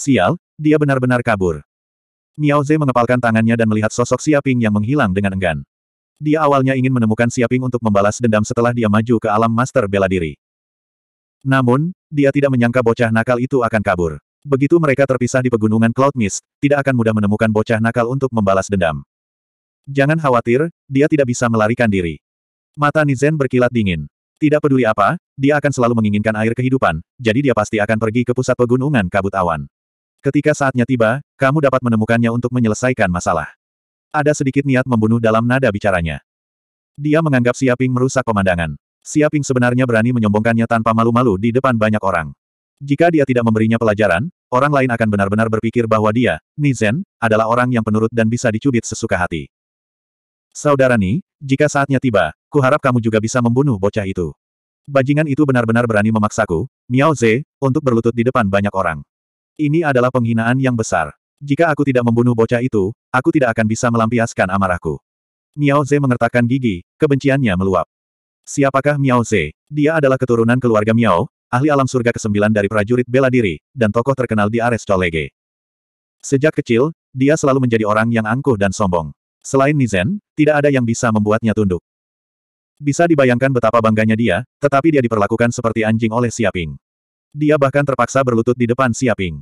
Sial, dia benar-benar kabur. Miao Ze mengepalkan tangannya dan melihat sosok Siaping yang menghilang dengan enggan. Dia awalnya ingin menemukan Siaping untuk membalas dendam setelah dia maju ke alam master bela diri. Namun, dia tidak menyangka bocah nakal itu akan kabur. Begitu mereka terpisah di pegunungan Cloud Mist, tidak akan mudah menemukan bocah nakal untuk membalas dendam. Jangan khawatir, dia tidak bisa melarikan diri. Mata Nizen berkilat dingin. Tidak peduli apa, dia akan selalu menginginkan air kehidupan, jadi dia pasti akan pergi ke pusat pegunungan kabut awan. Ketika saatnya tiba, kamu dapat menemukannya untuk menyelesaikan masalah. Ada sedikit niat membunuh dalam nada bicaranya. Dia menganggap Siaping merusak pemandangan. Siaping sebenarnya berani menyombongkannya tanpa malu-malu di depan banyak orang. Jika dia tidak memberinya pelajaran, orang lain akan benar-benar berpikir bahwa dia, Nizen, adalah orang yang penurut dan bisa dicubit sesuka hati. Saudara Ni, jika saatnya tiba, kuharap kamu juga bisa membunuh bocah itu. Bajingan itu benar-benar berani memaksaku, Miao Ze, untuk berlutut di depan banyak orang. Ini adalah penghinaan yang besar. Jika aku tidak membunuh bocah itu, aku tidak akan bisa melampiaskan amarahku. Miao Ze mengertakkan gigi, kebenciannya meluap. Siapakah Miao Ze? Dia adalah keturunan keluarga Miao, ahli alam surga ke-9 dari prajurit bela diri, dan tokoh terkenal di Ares Cholege. Sejak kecil, dia selalu menjadi orang yang angkuh dan sombong. Selain Nizen, tidak ada yang bisa membuatnya tunduk. Bisa dibayangkan betapa bangganya dia, tetapi dia diperlakukan seperti anjing oleh Siaping. Dia bahkan terpaksa berlutut di depan Siaping.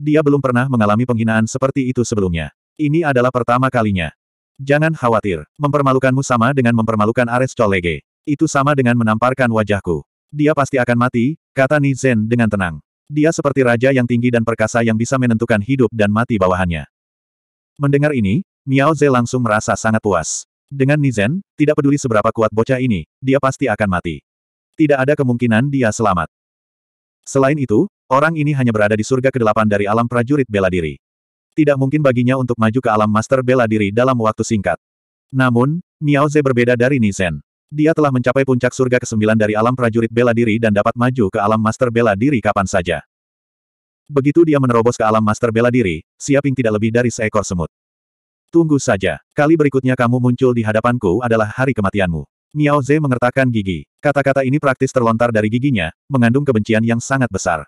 Dia belum pernah mengalami penghinaan seperti itu sebelumnya. Ini adalah pertama kalinya. Jangan khawatir, mempermalukanmu sama dengan mempermalukan Ares Cholege. Itu sama dengan menamparkan wajahku. Dia pasti akan mati, kata Nizen dengan tenang. Dia seperti raja yang tinggi dan perkasa yang bisa menentukan hidup dan mati bawahannya. Mendengar ini, Miao Ze langsung merasa sangat puas. Dengan Nizen, tidak peduli seberapa kuat bocah ini, dia pasti akan mati. Tidak ada kemungkinan dia selamat. Selain itu, orang ini hanya berada di surga ke-8 dari alam prajurit bela diri. Tidak mungkin baginya untuk maju ke alam master bela diri dalam waktu singkat. Namun, Miao Ze berbeda dari Nizen. Dia telah mencapai puncak surga ke-9 dari alam prajurit bela diri dan dapat maju ke alam master bela diri kapan saja. Begitu dia menerobos ke alam master bela diri, Siaping tidak lebih dari seekor semut. Tunggu saja, kali berikutnya kamu muncul di hadapanku adalah hari kematianmu. Miao Ze mengertakkan gigi. Kata-kata ini praktis terlontar dari giginya, mengandung kebencian yang sangat besar.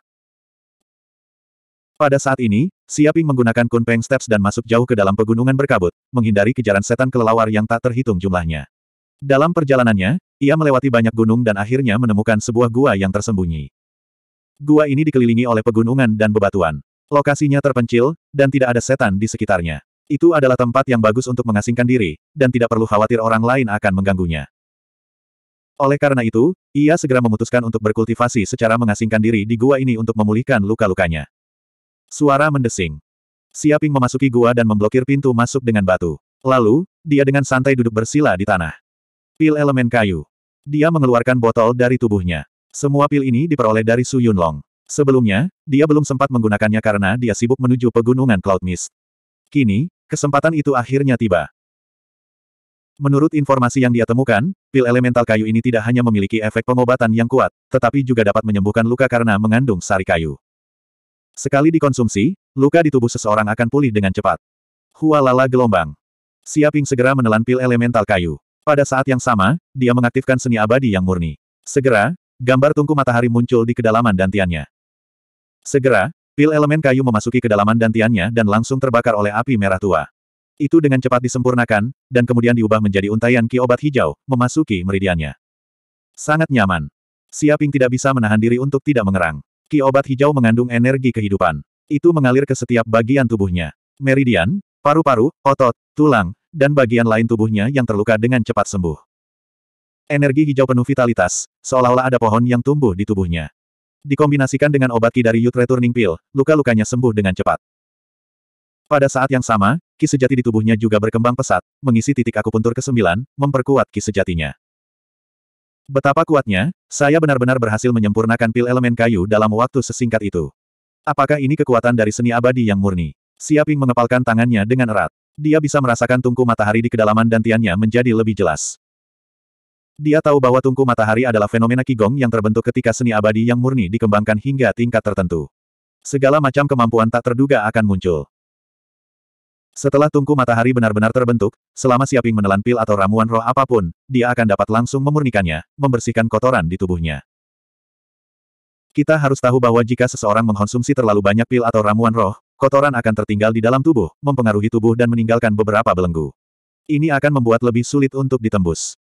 Pada saat ini, Siaping menggunakan Kunpeng Steps dan masuk jauh ke dalam pegunungan berkabut, menghindari kejaran setan kelelawar yang tak terhitung jumlahnya. Dalam perjalanannya, ia melewati banyak gunung dan akhirnya menemukan sebuah gua yang tersembunyi. Gua ini dikelilingi oleh pegunungan dan bebatuan. Lokasinya terpencil, dan tidak ada setan di sekitarnya. Itu adalah tempat yang bagus untuk mengasingkan diri, dan tidak perlu khawatir orang lain akan mengganggunya. Oleh karena itu, ia segera memutuskan untuk berkultivasi secara mengasingkan diri di gua ini untuk memulihkan luka-lukanya. Suara mendesing. Siaping memasuki gua dan memblokir pintu masuk dengan batu. Lalu, dia dengan santai duduk bersila di tanah. Pil elemen kayu. Dia mengeluarkan botol dari tubuhnya. Semua pil ini diperoleh dari Su Yunlong. Sebelumnya, dia belum sempat menggunakannya karena dia sibuk menuju pegunungan Cloud Mist. Kini, kesempatan itu akhirnya tiba. Menurut informasi yang dia temukan, pil elemental kayu ini tidak hanya memiliki efek pengobatan yang kuat, tetapi juga dapat menyembuhkan luka karena mengandung sari kayu. Sekali dikonsumsi, luka di tubuh seseorang akan pulih dengan cepat. Hualala gelombang. Siaping segera menelan pil elemental kayu. Pada saat yang sama, dia mengaktifkan seni abadi yang murni. Segera, gambar tungku matahari muncul di kedalaman dantiannya. Segera, pil elemen kayu memasuki kedalaman dantiannya dan langsung terbakar oleh api merah tua. Itu dengan cepat disempurnakan, dan kemudian diubah menjadi untayan ki obat hijau, memasuki meridiannya. Sangat nyaman. Siaping tidak bisa menahan diri untuk tidak mengerang. Ki obat hijau mengandung energi kehidupan. Itu mengalir ke setiap bagian tubuhnya. Meridian, paru-paru, otot, tulang, dan bagian lain tubuhnya yang terluka dengan cepat sembuh. Energi hijau penuh vitalitas, seolah-olah ada pohon yang tumbuh di tubuhnya. Dikombinasikan dengan obat ki dari Youth Returning Pill, luka-lukanya sembuh dengan cepat. Pada saat yang sama, Ki sejati di tubuhnya juga berkembang pesat, mengisi titik akupuntur ke-9, memperkuat ki sejatinya. Betapa kuatnya, saya benar-benar berhasil menyempurnakan pil elemen kayu dalam waktu sesingkat itu. Apakah ini kekuatan dari seni abadi yang murni? Siaping mengepalkan tangannya dengan erat. Dia bisa merasakan tungku matahari di kedalaman dantiannya menjadi lebih jelas. Dia tahu bahwa tungku matahari adalah fenomena kigong yang terbentuk ketika seni abadi yang murni dikembangkan hingga tingkat tertentu. Segala macam kemampuan tak terduga akan muncul. Setelah tungku matahari benar-benar terbentuk, selama Siaping menelan pil atau ramuan roh apapun, dia akan dapat langsung memurnikannya, membersihkan kotoran di tubuhnya. Kita harus tahu bahwa jika seseorang mengkonsumsi terlalu banyak pil atau ramuan roh, kotoran akan tertinggal di dalam tubuh, mempengaruhi tubuh dan meninggalkan beberapa belenggu. Ini akan membuat lebih sulit untuk ditembus.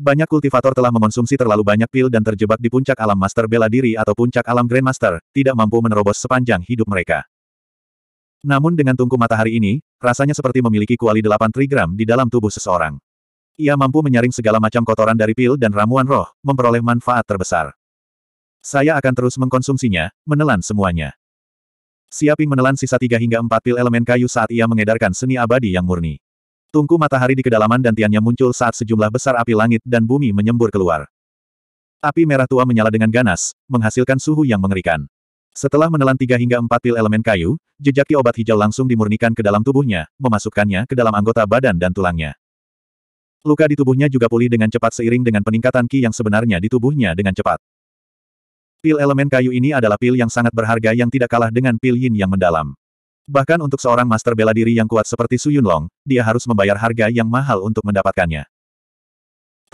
Banyak kultivator telah mengonsumsi terlalu banyak pil dan terjebak di puncak alam master bela diri atau puncak alam grandmaster, tidak mampu menerobos sepanjang hidup mereka. Namun dengan tungku matahari ini, rasanya seperti memiliki kuali 8 trigram di dalam tubuh seseorang. Ia mampu menyaring segala macam kotoran dari pil dan ramuan roh, memperoleh manfaat terbesar. Saya akan terus mengkonsumsinya, menelan semuanya. Siaping menelan sisa 3 hingga 4 pil elemen kayu saat ia mengedarkan seni abadi yang murni. Tungku matahari di kedalaman dan tiannya muncul saat sejumlah besar api langit dan bumi menyembur keluar. Api merah tua menyala dengan ganas, menghasilkan suhu yang mengerikan. Setelah menelan tiga hingga empat pil elemen kayu, jejaki obat hijau langsung dimurnikan ke dalam tubuhnya, memasukkannya ke dalam anggota badan dan tulangnya. Luka di tubuhnya juga pulih dengan cepat seiring dengan peningkatan ki yang sebenarnya di tubuhnya dengan cepat. Pil elemen kayu ini adalah pil yang sangat berharga yang tidak kalah dengan pil yin yang mendalam. Bahkan untuk seorang master bela diri yang kuat seperti Su Yunlong, dia harus membayar harga yang mahal untuk mendapatkannya.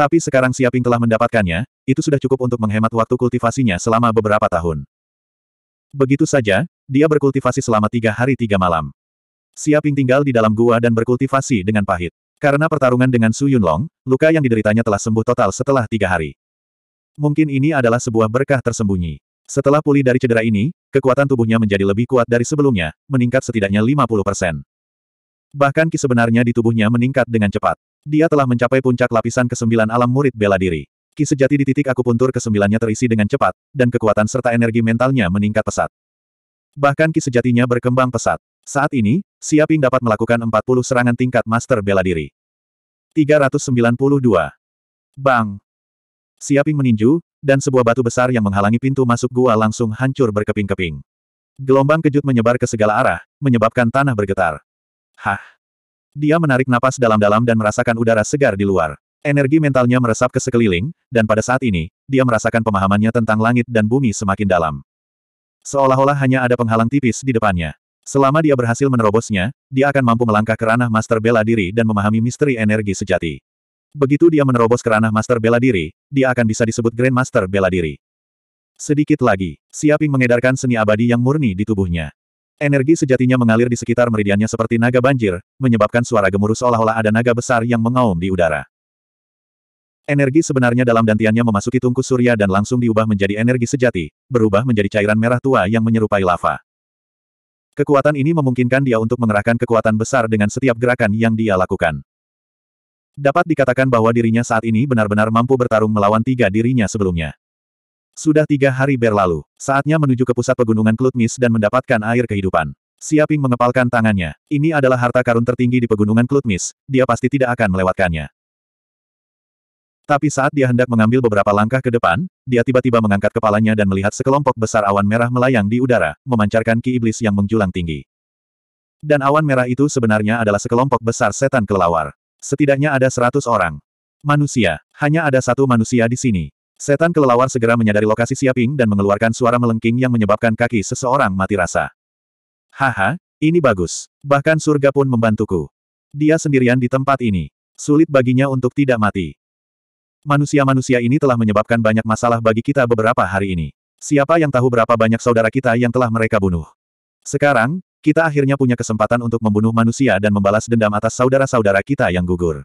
Tapi sekarang Siaping telah mendapatkannya, itu sudah cukup untuk menghemat waktu kultivasinya selama beberapa tahun. Begitu saja, dia berkultivasi selama tiga hari tiga malam. Siaping tinggal di dalam gua dan berkultivasi dengan pahit. Karena pertarungan dengan Su Yunlong, luka yang dideritanya telah sembuh total setelah tiga hari. Mungkin ini adalah sebuah berkah tersembunyi. Setelah pulih dari cedera ini, kekuatan tubuhnya menjadi lebih kuat dari sebelumnya, meningkat setidaknya 50%. Bahkan ki sebenarnya di tubuhnya meningkat dengan cepat. Dia telah mencapai puncak lapisan kesembilan alam murid bela diri. Ki sejati di titik akupuntur kesembilannya terisi dengan cepat, dan kekuatan serta energi mentalnya meningkat pesat. Bahkan ki sejatinya berkembang pesat. Saat ini, Siaping dapat melakukan 40 serangan tingkat master bela diri. 392. Bang! Siaping meninju, dan sebuah batu besar yang menghalangi pintu masuk gua langsung hancur berkeping-keping. Gelombang kejut menyebar ke segala arah, menyebabkan tanah bergetar. Hah! Dia menarik napas dalam-dalam dan merasakan udara segar di luar. Energi mentalnya meresap ke sekeliling, dan pada saat ini, dia merasakan pemahamannya tentang langit dan bumi semakin dalam. Seolah-olah hanya ada penghalang tipis di depannya. Selama dia berhasil menerobosnya, dia akan mampu melangkah ke ranah master bela diri dan memahami misteri energi sejati. Begitu dia menerobos ke ranah master bela diri, dia akan bisa disebut Grand Master bela diri. Sedikit lagi, Siaping mengedarkan seni abadi yang murni di tubuhnya. Energi sejatinya mengalir di sekitar meridiannya seperti naga banjir, menyebabkan suara gemuruh seolah-olah ada naga besar yang mengaum di udara. Energi sebenarnya dalam dantiannya memasuki tungku surya dan langsung diubah menjadi energi sejati, berubah menjadi cairan merah tua yang menyerupai lava. Kekuatan ini memungkinkan dia untuk mengerahkan kekuatan besar dengan setiap gerakan yang dia lakukan. Dapat dikatakan bahwa dirinya saat ini benar-benar mampu bertarung melawan tiga dirinya sebelumnya. Sudah tiga hari berlalu, saatnya menuju ke pusat pegunungan Klutmis dan mendapatkan air kehidupan. Siaping mengepalkan tangannya. Ini adalah harta karun tertinggi di pegunungan Klutmis, dia pasti tidak akan melewatkannya. Tapi saat dia hendak mengambil beberapa langkah ke depan, dia tiba-tiba mengangkat kepalanya dan melihat sekelompok besar awan merah melayang di udara, memancarkan ki iblis yang menjulang tinggi. Dan awan merah itu sebenarnya adalah sekelompok besar setan kelelawar. Setidaknya ada seratus orang. Manusia. Hanya ada satu manusia di sini. Setan kelelawar segera menyadari lokasi Siaping dan mengeluarkan suara melengking yang menyebabkan kaki seseorang mati rasa. Haha, ini bagus. Bahkan surga pun membantuku. Dia sendirian di tempat ini. Sulit baginya untuk tidak mati. Manusia-manusia ini telah menyebabkan banyak masalah bagi kita beberapa hari ini. Siapa yang tahu berapa banyak saudara kita yang telah mereka bunuh? Sekarang, kita akhirnya punya kesempatan untuk membunuh manusia dan membalas dendam atas saudara-saudara kita yang gugur.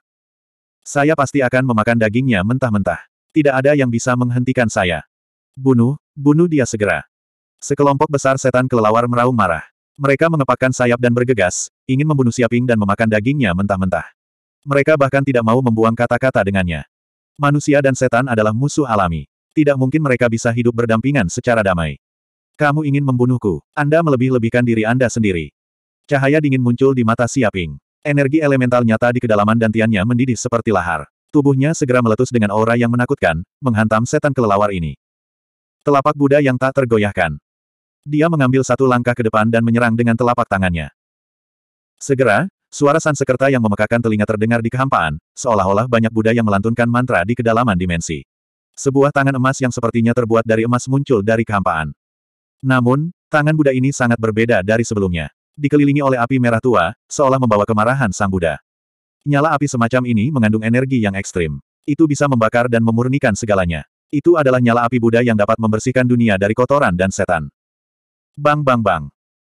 Saya pasti akan memakan dagingnya mentah-mentah. Tidak ada yang bisa menghentikan saya. Bunuh, bunuh dia segera. Sekelompok besar setan kelelawar meraung marah. Mereka mengepakkan sayap dan bergegas, ingin membunuh Siaping dan memakan dagingnya mentah-mentah. Mereka bahkan tidak mau membuang kata-kata dengannya. Manusia dan setan adalah musuh alami. Tidak mungkin mereka bisa hidup berdampingan secara damai. Kamu ingin membunuhku. Anda melebih-lebihkan diri Anda sendiri. Cahaya dingin muncul di mata Siaping. Energi elemental nyata di kedalaman dantiannya mendidih seperti lahar. Tubuhnya segera meletus dengan aura yang menakutkan, menghantam setan kelelawar ini. Telapak Buddha yang tak tergoyahkan. Dia mengambil satu langkah ke depan dan menyerang dengan telapak tangannya. Segera, Suara Sansekerta yang memekakan telinga terdengar di kehampaan, seolah-olah banyak Buddha yang melantunkan mantra di kedalaman dimensi. Sebuah tangan emas yang sepertinya terbuat dari emas muncul dari kehampaan. Namun, tangan Buddha ini sangat berbeda dari sebelumnya. Dikelilingi oleh api merah tua, seolah membawa kemarahan Sang Buddha. Nyala api semacam ini mengandung energi yang ekstrim. Itu bisa membakar dan memurnikan segalanya. Itu adalah nyala api Buddha yang dapat membersihkan dunia dari kotoran dan setan. Bang bang bang.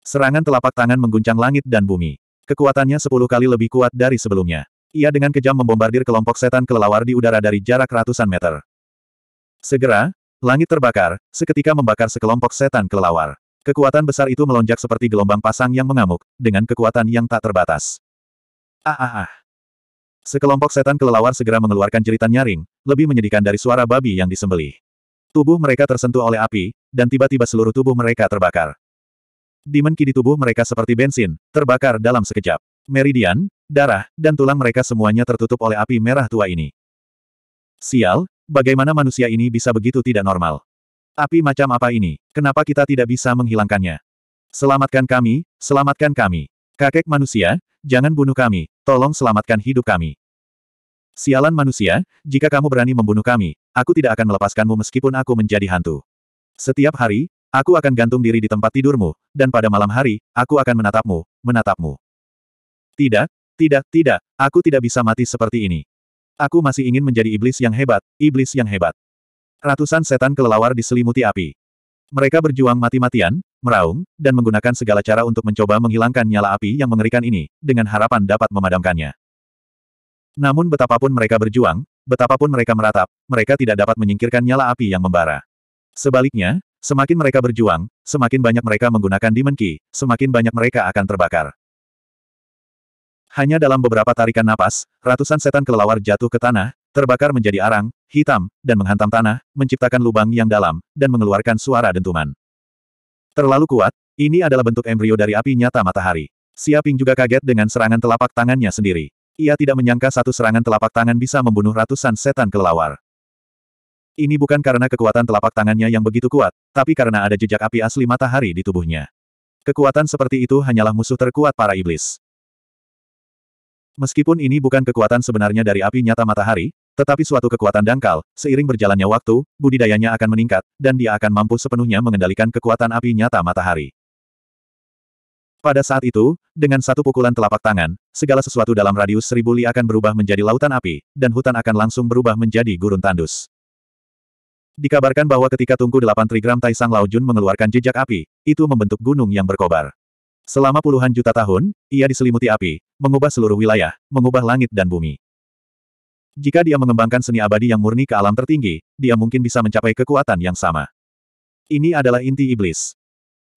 Serangan telapak tangan mengguncang langit dan bumi. Kekuatannya sepuluh kali lebih kuat dari sebelumnya. Ia dengan kejam membombardir kelompok setan kelelawar di udara dari jarak ratusan meter. Segera, langit terbakar, seketika membakar sekelompok setan kelelawar. Kekuatan besar itu melonjak seperti gelombang pasang yang mengamuk, dengan kekuatan yang tak terbatas. Ah ah ah. Sekelompok setan kelelawar segera mengeluarkan jeritan nyaring, lebih menyedihkan dari suara babi yang disembelih. Tubuh mereka tersentuh oleh api, dan tiba-tiba seluruh tubuh mereka terbakar. Demon ki di tubuh mereka seperti bensin, terbakar dalam sekejap. Meridian, darah, dan tulang mereka semuanya tertutup oleh api merah tua ini. Sial, bagaimana manusia ini bisa begitu tidak normal? Api macam apa ini? Kenapa kita tidak bisa menghilangkannya? Selamatkan kami, selamatkan kami. Kakek manusia, jangan bunuh kami, tolong selamatkan hidup kami. Sialan manusia, jika kamu berani membunuh kami, aku tidak akan melepaskanmu meskipun aku menjadi hantu. Setiap hari, Aku akan gantung diri di tempat tidurmu, dan pada malam hari, aku akan menatapmu, menatapmu. Tidak, tidak, tidak, aku tidak bisa mati seperti ini. Aku masih ingin menjadi iblis yang hebat, iblis yang hebat. Ratusan setan kelelawar diselimuti api. Mereka berjuang mati-matian, meraung, dan menggunakan segala cara untuk mencoba menghilangkan nyala api yang mengerikan ini, dengan harapan dapat memadamkannya. Namun betapapun mereka berjuang, betapapun mereka meratap, mereka tidak dapat menyingkirkan nyala api yang membara. Sebaliknya, Semakin mereka berjuang, semakin banyak mereka menggunakan Demon Key, semakin banyak mereka akan terbakar. Hanya dalam beberapa tarikan napas, ratusan setan kelelawar jatuh ke tanah, terbakar menjadi arang, hitam, dan menghantam tanah, menciptakan lubang yang dalam, dan mengeluarkan suara dentuman. Terlalu kuat, ini adalah bentuk embrio dari api nyata matahari. Siaping juga kaget dengan serangan telapak tangannya sendiri. Ia tidak menyangka satu serangan telapak tangan bisa membunuh ratusan setan kelelawar. Ini bukan karena kekuatan telapak tangannya yang begitu kuat, tapi karena ada jejak api asli matahari di tubuhnya. Kekuatan seperti itu hanyalah musuh terkuat para iblis. Meskipun ini bukan kekuatan sebenarnya dari api nyata matahari, tetapi suatu kekuatan dangkal, seiring berjalannya waktu, budidayanya akan meningkat, dan dia akan mampu sepenuhnya mengendalikan kekuatan api nyata matahari. Pada saat itu, dengan satu pukulan telapak tangan, segala sesuatu dalam radius seribu li akan berubah menjadi lautan api, dan hutan akan langsung berubah menjadi gurun tandus. Dikabarkan bahwa ketika Tungku Delapan Trigram Taisang Laojun mengeluarkan jejak api, itu membentuk gunung yang berkobar. Selama puluhan juta tahun, ia diselimuti api, mengubah seluruh wilayah, mengubah langit dan bumi. Jika dia mengembangkan seni abadi yang murni ke alam tertinggi, dia mungkin bisa mencapai kekuatan yang sama. Ini adalah inti iblis.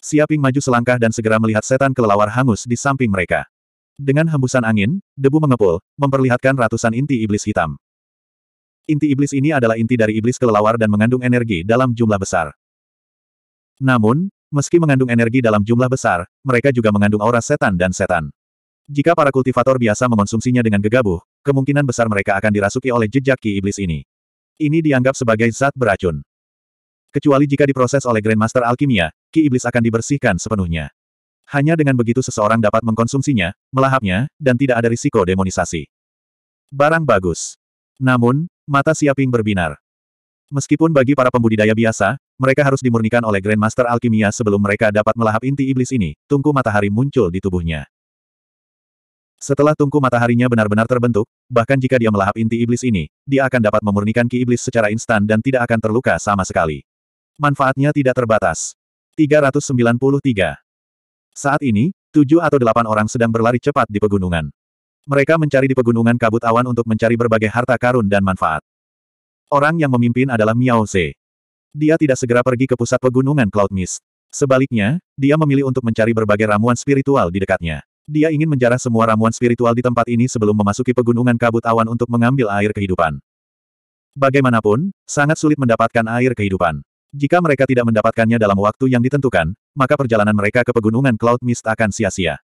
Siaping maju selangkah dan segera melihat setan kelelawar hangus di samping mereka. Dengan hembusan angin, debu mengepul, memperlihatkan ratusan inti iblis hitam. Inti iblis ini adalah inti dari iblis kelelawar dan mengandung energi dalam jumlah besar. Namun, meski mengandung energi dalam jumlah besar, mereka juga mengandung aura setan dan setan. Jika para kultivator biasa mengonsumsinya dengan gegabah, kemungkinan besar mereka akan dirasuki oleh jejak ki iblis ini. Ini dianggap sebagai zat beracun. Kecuali jika diproses oleh Grandmaster Alkimia, ki iblis akan dibersihkan sepenuhnya. Hanya dengan begitu seseorang dapat mengkonsumsinya, melahapnya, dan tidak ada risiko demonisasi. Barang bagus. Namun, Mata Siaping berbinar. Meskipun bagi para pembudidaya biasa, mereka harus dimurnikan oleh Grandmaster Alkimia sebelum mereka dapat melahap inti iblis ini, tungku matahari muncul di tubuhnya. Setelah tungku mataharinya benar-benar terbentuk, bahkan jika dia melahap inti iblis ini, dia akan dapat memurnikan ki iblis secara instan dan tidak akan terluka sama sekali. Manfaatnya tidak terbatas. 393 Saat ini, tujuh atau delapan orang sedang berlari cepat di pegunungan. Mereka mencari di pegunungan kabut awan untuk mencari berbagai harta karun dan manfaat. Orang yang memimpin adalah Miao Ze. Dia tidak segera pergi ke pusat pegunungan Cloud Mist. Sebaliknya, dia memilih untuk mencari berbagai ramuan spiritual di dekatnya. Dia ingin menjarah semua ramuan spiritual di tempat ini sebelum memasuki pegunungan kabut awan untuk mengambil air kehidupan. Bagaimanapun, sangat sulit mendapatkan air kehidupan. Jika mereka tidak mendapatkannya dalam waktu yang ditentukan, maka perjalanan mereka ke pegunungan Cloud Mist akan sia-sia.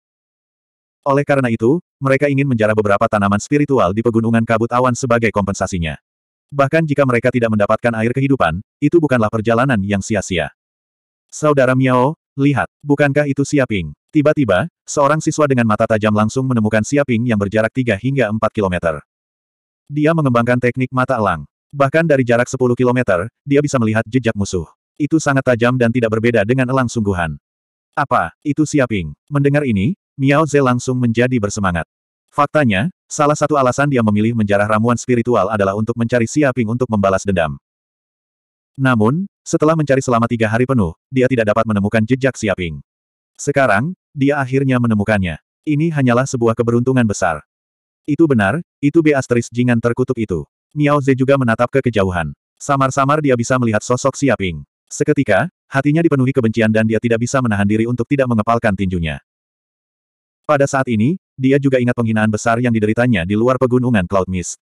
Oleh karena itu, mereka ingin menjara beberapa tanaman spiritual di pegunungan kabut awan sebagai kompensasinya. Bahkan jika mereka tidak mendapatkan air kehidupan, itu bukanlah perjalanan yang sia-sia. Saudara Miao, lihat, bukankah itu Siaping? Tiba-tiba, seorang siswa dengan mata tajam langsung menemukan Siaping yang berjarak 3 hingga 4 kilometer. Dia mengembangkan teknik mata elang. Bahkan dari jarak 10 kilometer, dia bisa melihat jejak musuh. Itu sangat tajam dan tidak berbeda dengan elang sungguhan. Apa, itu Siaping? Mendengar ini, Miao Ze langsung menjadi bersemangat. Faktanya, salah satu alasan dia memilih menjarah ramuan spiritual adalah untuk mencari Siaping untuk membalas dendam. Namun, setelah mencari selama tiga hari penuh, dia tidak dapat menemukan jejak Siaping. Sekarang, dia akhirnya menemukannya. Ini hanyalah sebuah keberuntungan besar. Itu benar, itu B asteris jingan terkutuk itu. Miao Ze juga menatap ke kejauhan. Samar-samar dia bisa melihat sosok Siaping. Seketika, hatinya dipenuhi kebencian dan dia tidak bisa menahan diri untuk tidak mengepalkan tinjunya. Pada saat ini, dia juga ingat penghinaan besar yang dideritanya di luar pegunungan Cloud Mist.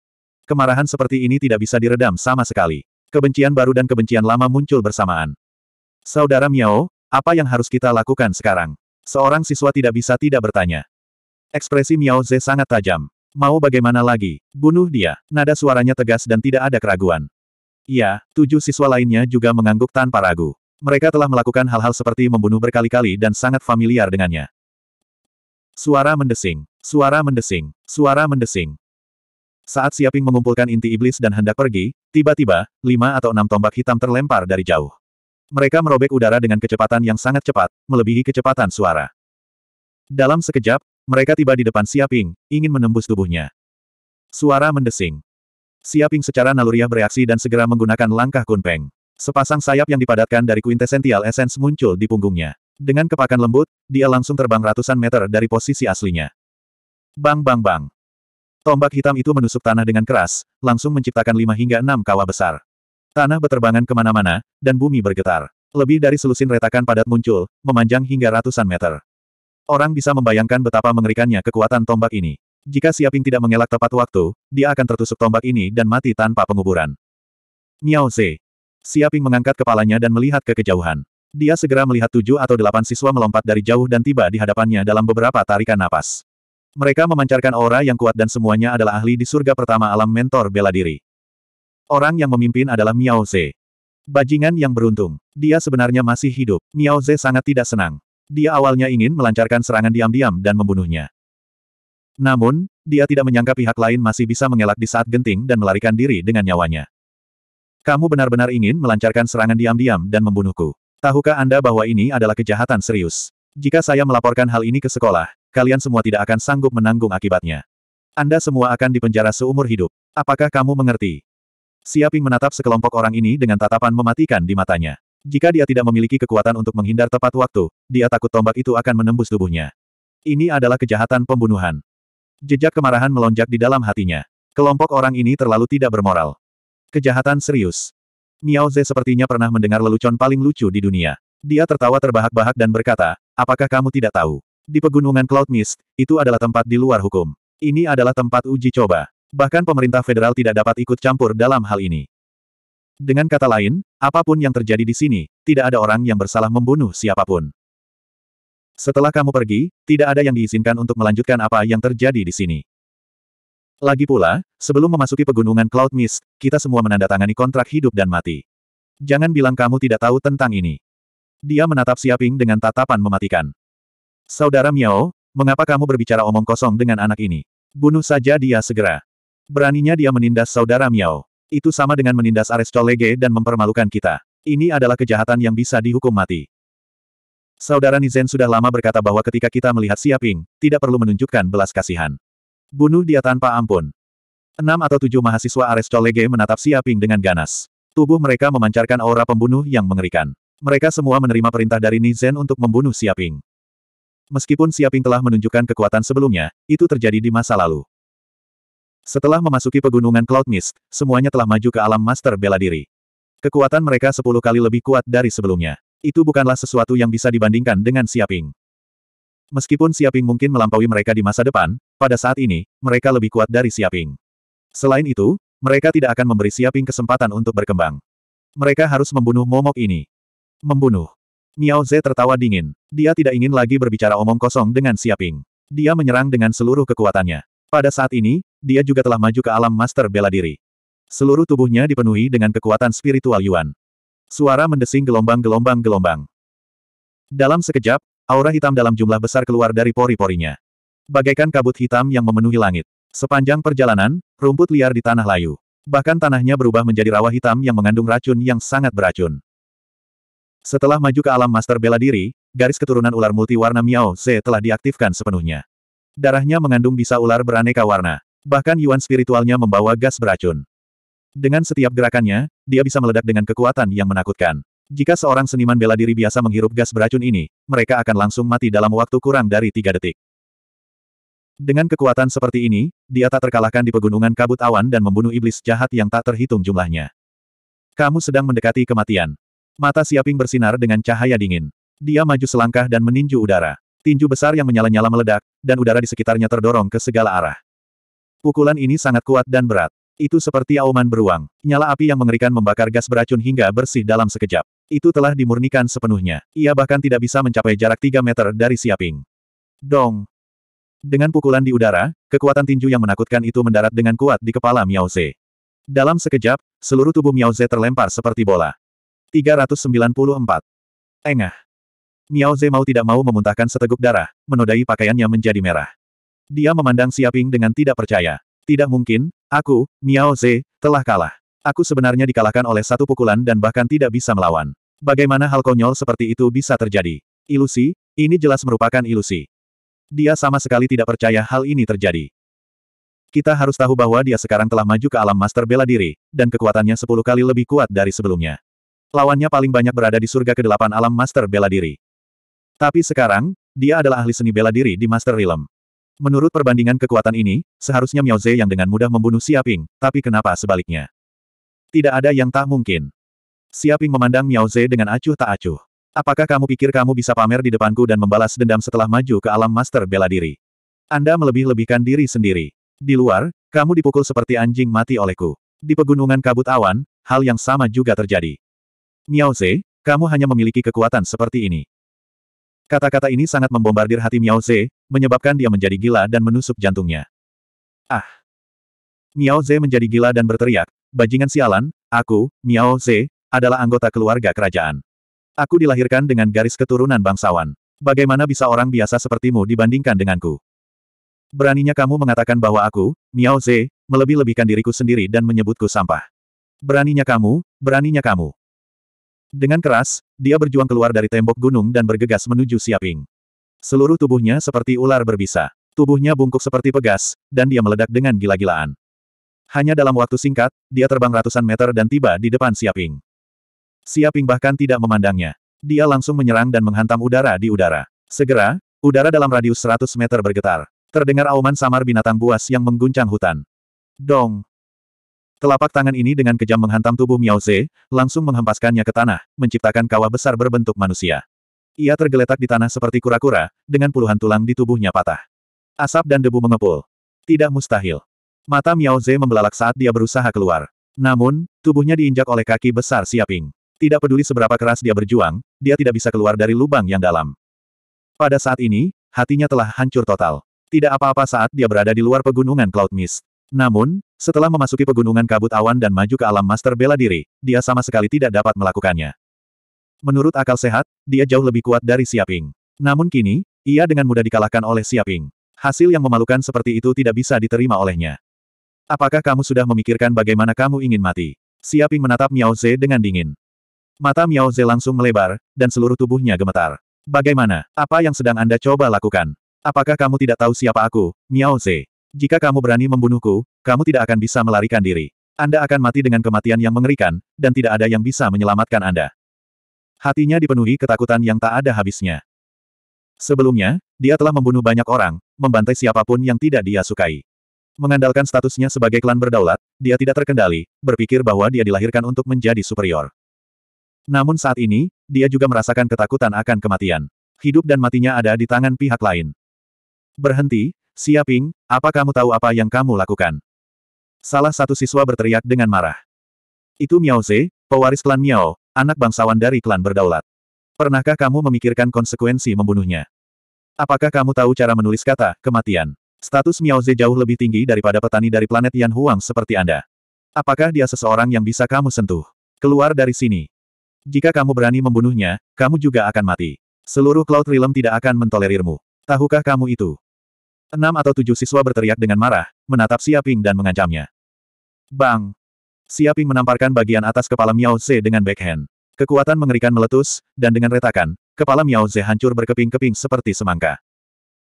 Kemarahan seperti ini tidak bisa diredam sama sekali. Kebencian baru dan kebencian lama muncul bersamaan. Saudara Miao, apa yang harus kita lakukan sekarang? Seorang siswa tidak bisa tidak bertanya. Ekspresi Miao Ze sangat tajam. Mau bagaimana lagi? Bunuh dia. Nada suaranya tegas dan tidak ada keraguan. Ya, tujuh siswa lainnya juga mengangguk tanpa ragu. Mereka telah melakukan hal-hal seperti membunuh berkali-kali dan sangat familiar dengannya. Suara mendesing. Suara mendesing. Suara mendesing. Saat Siaping mengumpulkan inti iblis dan hendak pergi, tiba-tiba, lima atau enam tombak hitam terlempar dari jauh. Mereka merobek udara dengan kecepatan yang sangat cepat, melebihi kecepatan suara. Dalam sekejap, mereka tiba di depan Siaping, ingin menembus tubuhnya. Suara mendesing. Siaping secara naluriah bereaksi dan segera menggunakan langkah kunpeng. Sepasang sayap yang dipadatkan dari kuintesential essence muncul di punggungnya. Dengan kepakan lembut, dia langsung terbang ratusan meter dari posisi aslinya. Bang bang bang. Tombak hitam itu menusuk tanah dengan keras, langsung menciptakan lima hingga enam kawah besar. Tanah berterbangan kemana-mana, dan bumi bergetar. Lebih dari selusin retakan padat muncul, memanjang hingga ratusan meter. Orang bisa membayangkan betapa mengerikannya kekuatan tombak ini. Jika Siaping tidak mengelak tepat waktu, dia akan tertusuk tombak ini dan mati tanpa penguburan. Miao Ze. Siaping mengangkat kepalanya dan melihat ke kejauhan. Dia segera melihat tujuh atau delapan siswa melompat dari jauh dan tiba di hadapannya dalam beberapa tarikan napas. Mereka memancarkan aura yang kuat dan semuanya adalah ahli di surga pertama alam mentor bela diri. Orang yang memimpin adalah Miao Ze. Bajingan yang beruntung. Dia sebenarnya masih hidup. Miao Ze sangat tidak senang. Dia awalnya ingin melancarkan serangan diam-diam dan membunuhnya. Namun, dia tidak menyangka pihak lain masih bisa mengelak di saat genting dan melarikan diri dengan nyawanya. Kamu benar-benar ingin melancarkan serangan diam-diam dan membunuhku. Tahukah Anda bahwa ini adalah kejahatan serius? Jika saya melaporkan hal ini ke sekolah, kalian semua tidak akan sanggup menanggung akibatnya. Anda semua akan dipenjara seumur hidup. Apakah kamu mengerti? Siaping menatap sekelompok orang ini dengan tatapan mematikan di matanya. Jika dia tidak memiliki kekuatan untuk menghindar tepat waktu, dia takut tombak itu akan menembus tubuhnya. Ini adalah kejahatan pembunuhan. Jejak kemarahan melonjak di dalam hatinya. Kelompok orang ini terlalu tidak bermoral. Kejahatan serius. Miao Ze sepertinya pernah mendengar lelucon paling lucu di dunia. Dia tertawa terbahak-bahak dan berkata, apakah kamu tidak tahu? Di pegunungan Cloud Mist, itu adalah tempat di luar hukum. Ini adalah tempat uji coba. Bahkan pemerintah federal tidak dapat ikut campur dalam hal ini. Dengan kata lain, apapun yang terjadi di sini, tidak ada orang yang bersalah membunuh siapapun. Setelah kamu pergi, tidak ada yang diizinkan untuk melanjutkan apa yang terjadi di sini. Lagi pula, sebelum memasuki pegunungan Cloud Mist, kita semua menandatangani kontrak hidup dan mati. Jangan bilang kamu tidak tahu tentang ini. Dia menatap Siaping dengan tatapan mematikan. Saudara Miao, mengapa kamu berbicara omong kosong dengan anak ini? Bunuh saja dia segera. Beraninya dia menindas saudara Miao. Itu sama dengan menindas Arestolege dan mempermalukan kita. Ini adalah kejahatan yang bisa dihukum mati. Saudara Nizen sudah lama berkata bahwa ketika kita melihat Siaping, tidak perlu menunjukkan belas kasihan. Bunuh dia tanpa ampun. Enam atau tujuh mahasiswa Aresto Colege menatap Siaping dengan ganas. Tubuh mereka memancarkan aura pembunuh yang mengerikan. Mereka semua menerima perintah dari Nizen untuk membunuh Siaping. Meskipun Siaping telah menunjukkan kekuatan sebelumnya, itu terjadi di masa lalu. Setelah memasuki pegunungan Cloud Mist, semuanya telah maju ke alam Master Bela Diri. Kekuatan mereka sepuluh kali lebih kuat dari sebelumnya. Itu bukanlah sesuatu yang bisa dibandingkan dengan Siaping. Meskipun Siaping mungkin melampaui mereka di masa depan, pada saat ini, mereka lebih kuat dari Siaping. Selain itu, mereka tidak akan memberi Siaping kesempatan untuk berkembang. Mereka harus membunuh momok ini. Membunuh. Miao Ze tertawa dingin. Dia tidak ingin lagi berbicara omong kosong dengan Siaping. Dia menyerang dengan seluruh kekuatannya. Pada saat ini, dia juga telah maju ke alam master bela diri. Seluruh tubuhnya dipenuhi dengan kekuatan spiritual Yuan. Suara mendesing gelombang-gelombang-gelombang. Dalam sekejap, aura hitam dalam jumlah besar keluar dari pori-porinya. Bagaikan kabut hitam yang memenuhi langit. Sepanjang perjalanan, rumput liar di tanah layu. Bahkan tanahnya berubah menjadi rawa hitam yang mengandung racun yang sangat beracun. Setelah maju ke alam master bela diri, garis keturunan ular multiwarna Miao Ze telah diaktifkan sepenuhnya. Darahnya mengandung bisa ular beraneka warna. Bahkan Yuan spiritualnya membawa gas beracun. Dengan setiap gerakannya, dia bisa meledak dengan kekuatan yang menakutkan. Jika seorang seniman bela diri biasa menghirup gas beracun ini, mereka akan langsung mati dalam waktu kurang dari tiga detik. Dengan kekuatan seperti ini, dia tak terkalahkan di pegunungan kabut awan dan membunuh iblis jahat yang tak terhitung jumlahnya. Kamu sedang mendekati kematian. Mata Siaping bersinar dengan cahaya dingin. Dia maju selangkah dan meninju udara. Tinju besar yang menyala-nyala meledak, dan udara di sekitarnya terdorong ke segala arah. Pukulan ini sangat kuat dan berat. Itu seperti auman beruang. Nyala api yang mengerikan membakar gas beracun hingga bersih dalam sekejap. Itu telah dimurnikan sepenuhnya. Ia bahkan tidak bisa mencapai jarak 3 meter dari Siaping. Dong! Dengan pukulan di udara, kekuatan tinju yang menakutkan itu mendarat dengan kuat di kepala Miao Ze. Dalam sekejap, seluruh tubuh Miao Ze terlempar seperti bola. 394. Engah. Miao Ze mau tidak mau memuntahkan seteguk darah, menodai pakaiannya menjadi merah. Dia memandang Siaping dengan tidak percaya. Tidak mungkin, aku, Miao Ze, telah kalah. Aku sebenarnya dikalahkan oleh satu pukulan dan bahkan tidak bisa melawan. Bagaimana hal konyol seperti itu bisa terjadi? Ilusi, ini jelas merupakan ilusi. Dia sama sekali tidak percaya hal ini terjadi. Kita harus tahu bahwa dia sekarang telah maju ke alam master bela diri, dan kekuatannya sepuluh kali lebih kuat dari sebelumnya. Lawannya paling banyak berada di surga ke-8 alam master bela diri. Tapi sekarang, dia adalah ahli seni bela diri di Master Realm. Menurut perbandingan kekuatan ini, seharusnya Miao Ze yang dengan mudah membunuh Siaping, tapi kenapa sebaliknya? Tidak ada yang tak mungkin. Siaping memandang Miao Ze dengan acuh tak acuh. Apakah kamu pikir kamu bisa pamer di depanku dan membalas dendam setelah maju ke alam master bela diri? Anda melebih-lebihkan diri sendiri. Di luar, kamu dipukul seperti anjing mati olehku. Di pegunungan kabut awan, hal yang sama juga terjadi. Miao Ze, kamu hanya memiliki kekuatan seperti ini. Kata-kata ini sangat membombardir hati Miao Ze, menyebabkan dia menjadi gila dan menusuk jantungnya. Ah! Miao Ze menjadi gila dan berteriak, bajingan sialan, aku, Miao Ze, adalah anggota keluarga kerajaan. Aku dilahirkan dengan garis keturunan bangsawan. Bagaimana bisa orang biasa sepertimu dibandingkan denganku? Beraninya kamu mengatakan bahwa aku, Miao Ze, melebih-lebihkan diriku sendiri dan menyebutku sampah. Beraninya kamu, beraninya kamu. Dengan keras, dia berjuang keluar dari tembok gunung dan bergegas menuju Siaping. Seluruh tubuhnya seperti ular berbisa. Tubuhnya bungkuk seperti pegas, dan dia meledak dengan gila-gilaan. Hanya dalam waktu singkat, dia terbang ratusan meter dan tiba di depan Siaping. Siaping bahkan tidak memandangnya. Dia langsung menyerang dan menghantam udara di udara. Segera, udara dalam radius 100 meter bergetar. Terdengar auman samar binatang buas yang mengguncang hutan. Dong! Telapak tangan ini dengan kejam menghantam tubuh Miao Ze, langsung menghempaskannya ke tanah, menciptakan kawah besar berbentuk manusia. Ia tergeletak di tanah seperti kura-kura, dengan puluhan tulang di tubuhnya patah. Asap dan debu mengepul. Tidak mustahil. Mata Miao Ze membelalak saat dia berusaha keluar. Namun, tubuhnya diinjak oleh kaki besar Siaping. Tidak peduli seberapa keras dia berjuang, dia tidak bisa keluar dari lubang yang dalam. Pada saat ini, hatinya telah hancur total. Tidak apa-apa saat dia berada di luar pegunungan Cloud Mist. Namun, setelah memasuki pegunungan kabut awan dan maju ke alam master bela diri, dia sama sekali tidak dapat melakukannya. Menurut akal sehat, dia jauh lebih kuat dari Siaping. Namun kini, ia dengan mudah dikalahkan oleh Siaping. Hasil yang memalukan seperti itu tidak bisa diterima olehnya. Apakah kamu sudah memikirkan bagaimana kamu ingin mati? Siaping menatap Miao Ze dengan dingin. Mata Miao Ze langsung melebar, dan seluruh tubuhnya gemetar. Bagaimana? Apa yang sedang Anda coba lakukan? Apakah kamu tidak tahu siapa aku, Miao Ze? Jika kamu berani membunuhku, kamu tidak akan bisa melarikan diri. Anda akan mati dengan kematian yang mengerikan, dan tidak ada yang bisa menyelamatkan Anda. Hatinya dipenuhi ketakutan yang tak ada habisnya. Sebelumnya, dia telah membunuh banyak orang, membantai siapapun yang tidak dia sukai. Mengandalkan statusnya sebagai klan berdaulat, dia tidak terkendali, berpikir bahwa dia dilahirkan untuk menjadi superior. Namun saat ini, dia juga merasakan ketakutan akan kematian. Hidup dan matinya ada di tangan pihak lain. Berhenti, Siaping, apa kamu tahu apa yang kamu lakukan? Salah satu siswa berteriak dengan marah. Itu Miao Ze, pewaris klan Miao, anak bangsawan dari klan berdaulat. Pernahkah kamu memikirkan konsekuensi membunuhnya? Apakah kamu tahu cara menulis kata, kematian? Status Miao Ze jauh lebih tinggi daripada petani dari planet Yan Huang seperti Anda. Apakah dia seseorang yang bisa kamu sentuh? Keluar dari sini. Jika kamu berani membunuhnya, kamu juga akan mati. Seluruh Cloud Realm tidak akan mentolerirmu. Tahukah kamu itu? Enam atau tujuh siswa berteriak dengan marah, menatap Siaping dan mengancamnya. Bang! Siaping menamparkan bagian atas kepala Miao Ze dengan backhand. Kekuatan mengerikan meletus, dan dengan retakan, kepala Miao Ze hancur berkeping-keping seperti semangka.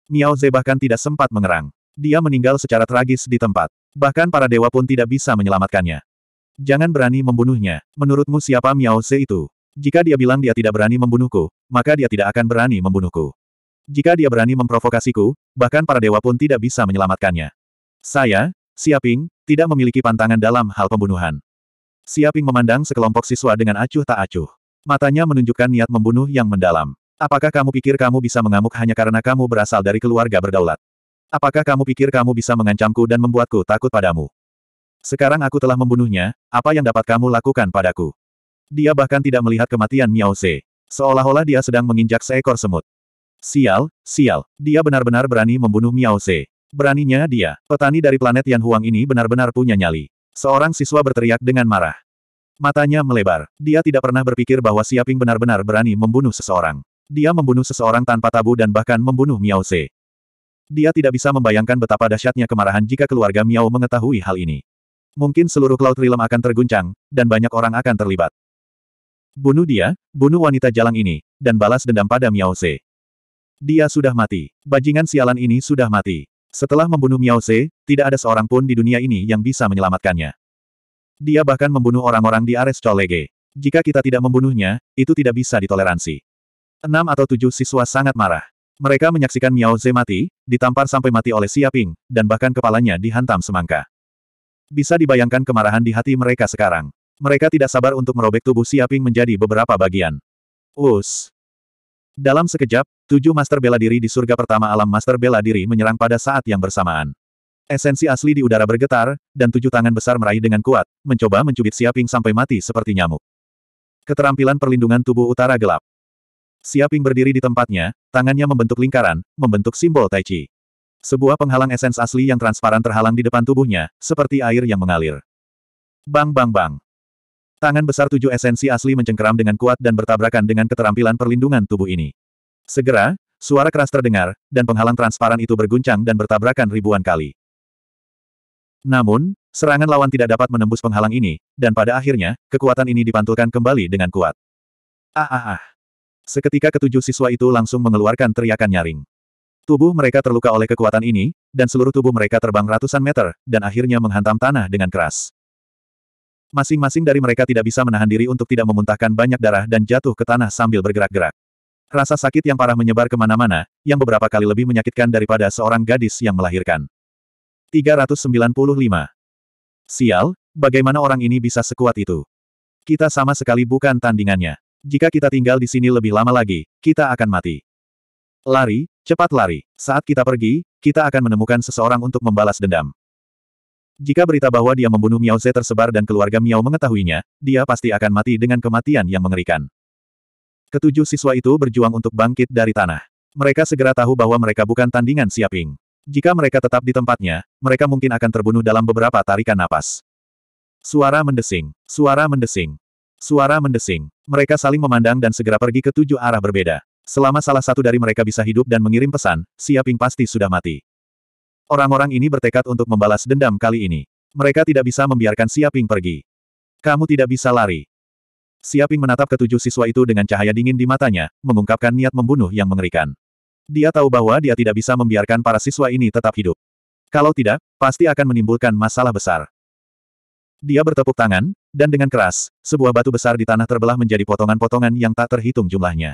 Miao Ze bahkan tidak sempat mengerang. Dia meninggal secara tragis di tempat. Bahkan para dewa pun tidak bisa menyelamatkannya. Jangan berani membunuhnya. Menurutmu siapa Miao Se itu? Jika dia bilang dia tidak berani membunuhku, maka dia tidak akan berani membunuhku. Jika dia berani memprovokasiku, bahkan para dewa pun tidak bisa menyelamatkannya. Saya, Siaping, tidak memiliki pantangan dalam hal pembunuhan. Siaping memandang sekelompok siswa dengan acuh tak acuh. Matanya menunjukkan niat membunuh yang mendalam. Apakah kamu pikir kamu bisa mengamuk hanya karena kamu berasal dari keluarga berdaulat? Apakah kamu pikir kamu bisa mengancamku dan membuatku takut padamu? Sekarang aku telah membunuhnya, apa yang dapat kamu lakukan padaku? Dia bahkan tidak melihat kematian Miao Ze. Seolah-olah dia sedang menginjak seekor semut. Sial, sial, dia benar-benar berani membunuh Miao Ze. Beraninya dia, petani dari planet Yan Huang ini benar-benar punya nyali. Seorang siswa berteriak dengan marah. Matanya melebar. Dia tidak pernah berpikir bahwa Siaping benar-benar berani membunuh seseorang. Dia membunuh seseorang tanpa tabu dan bahkan membunuh Miao Ze. Dia tidak bisa membayangkan betapa dahsyatnya kemarahan jika keluarga Miao mengetahui hal ini. Mungkin seluruh Laut Rilem akan terguncang, dan banyak orang akan terlibat. Bunuh dia, bunuh wanita jalang ini, dan balas dendam pada Miao Ze. Dia sudah mati. Bajingan sialan ini sudah mati. Setelah membunuh Miao Ze, tidak ada seorang pun di dunia ini yang bisa menyelamatkannya. Dia bahkan membunuh orang-orang di Ares Cholege. Jika kita tidak membunuhnya, itu tidak bisa ditoleransi. Enam atau tujuh siswa sangat marah. Mereka menyaksikan Miao Ze mati, ditampar sampai mati oleh Xia Ping, dan bahkan kepalanya dihantam semangka. Bisa dibayangkan kemarahan di hati mereka sekarang. Mereka tidak sabar untuk merobek tubuh Siaping menjadi beberapa bagian. Us. Dalam sekejap, tujuh master bela diri di surga pertama alam master bela diri menyerang pada saat yang bersamaan. Esensi asli di udara bergetar, dan tujuh tangan besar meraih dengan kuat, mencoba mencubit Siaping sampai mati seperti nyamuk. Keterampilan perlindungan tubuh utara gelap. Siaping berdiri di tempatnya, tangannya membentuk lingkaran, membentuk simbol Tai Chi. Sebuah penghalang esens asli yang transparan terhalang di depan tubuhnya, seperti air yang mengalir. Bang bang bang. Tangan besar tujuh esensi asli mencengkeram dengan kuat dan bertabrakan dengan keterampilan perlindungan tubuh ini. Segera, suara keras terdengar, dan penghalang transparan itu berguncang dan bertabrakan ribuan kali. Namun, serangan lawan tidak dapat menembus penghalang ini, dan pada akhirnya, kekuatan ini dipantulkan kembali dengan kuat. Ah ah ah. Seketika ketujuh siswa itu langsung mengeluarkan teriakan nyaring. Tubuh mereka terluka oleh kekuatan ini, dan seluruh tubuh mereka terbang ratusan meter, dan akhirnya menghantam tanah dengan keras. Masing-masing dari mereka tidak bisa menahan diri untuk tidak memuntahkan banyak darah dan jatuh ke tanah sambil bergerak-gerak. Rasa sakit yang parah menyebar kemana-mana, yang beberapa kali lebih menyakitkan daripada seorang gadis yang melahirkan. 395. Sial, bagaimana orang ini bisa sekuat itu? Kita sama sekali bukan tandingannya. Jika kita tinggal di sini lebih lama lagi, kita akan mati. Lari, Cepat lari. Saat kita pergi, kita akan menemukan seseorang untuk membalas dendam. Jika berita bahwa dia membunuh Miao Ze tersebar dan keluarga Miao mengetahuinya, dia pasti akan mati dengan kematian yang mengerikan. Ketujuh siswa itu berjuang untuk bangkit dari tanah. Mereka segera tahu bahwa mereka bukan tandingan Siaping. Jika mereka tetap di tempatnya, mereka mungkin akan terbunuh dalam beberapa tarikan napas. Suara mendesing. Suara mendesing. Suara mendesing. Mereka saling memandang dan segera pergi ke tujuh arah berbeda. Selama salah satu dari mereka bisa hidup dan mengirim pesan, Siaping pasti sudah mati. Orang-orang ini bertekad untuk membalas dendam kali ini. Mereka tidak bisa membiarkan Siaping pergi. Kamu tidak bisa lari. Siaping menatap ketujuh siswa itu dengan cahaya dingin di matanya, mengungkapkan niat membunuh yang mengerikan. Dia tahu bahwa dia tidak bisa membiarkan para siswa ini tetap hidup. Kalau tidak, pasti akan menimbulkan masalah besar. Dia bertepuk tangan, dan dengan keras, sebuah batu besar di tanah terbelah menjadi potongan-potongan yang tak terhitung jumlahnya.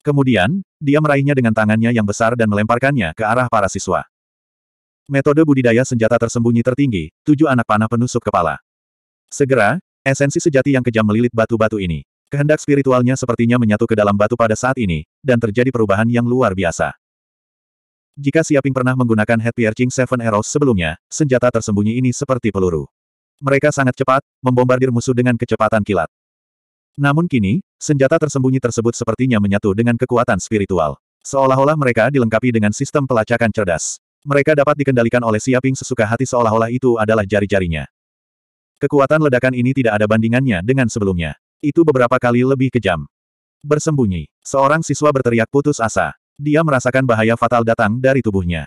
Kemudian, dia meraihnya dengan tangannya yang besar dan melemparkannya ke arah para siswa. Metode budidaya senjata tersembunyi tertinggi, tujuh anak panah penusuk kepala. Segera, esensi sejati yang kejam melilit batu-batu ini. Kehendak spiritualnya sepertinya menyatu ke dalam batu pada saat ini, dan terjadi perubahan yang luar biasa. Jika Siaping pernah menggunakan head piercing Seven Arrows sebelumnya, senjata tersembunyi ini seperti peluru. Mereka sangat cepat, membombardir musuh dengan kecepatan kilat. Namun kini, senjata tersembunyi tersebut sepertinya menyatu dengan kekuatan spiritual. Seolah-olah mereka dilengkapi dengan sistem pelacakan cerdas. Mereka dapat dikendalikan oleh Siaping sesuka hati seolah-olah itu adalah jari-jarinya. Kekuatan ledakan ini tidak ada bandingannya dengan sebelumnya. Itu beberapa kali lebih kejam. Bersembunyi, seorang siswa berteriak putus asa. Dia merasakan bahaya fatal datang dari tubuhnya.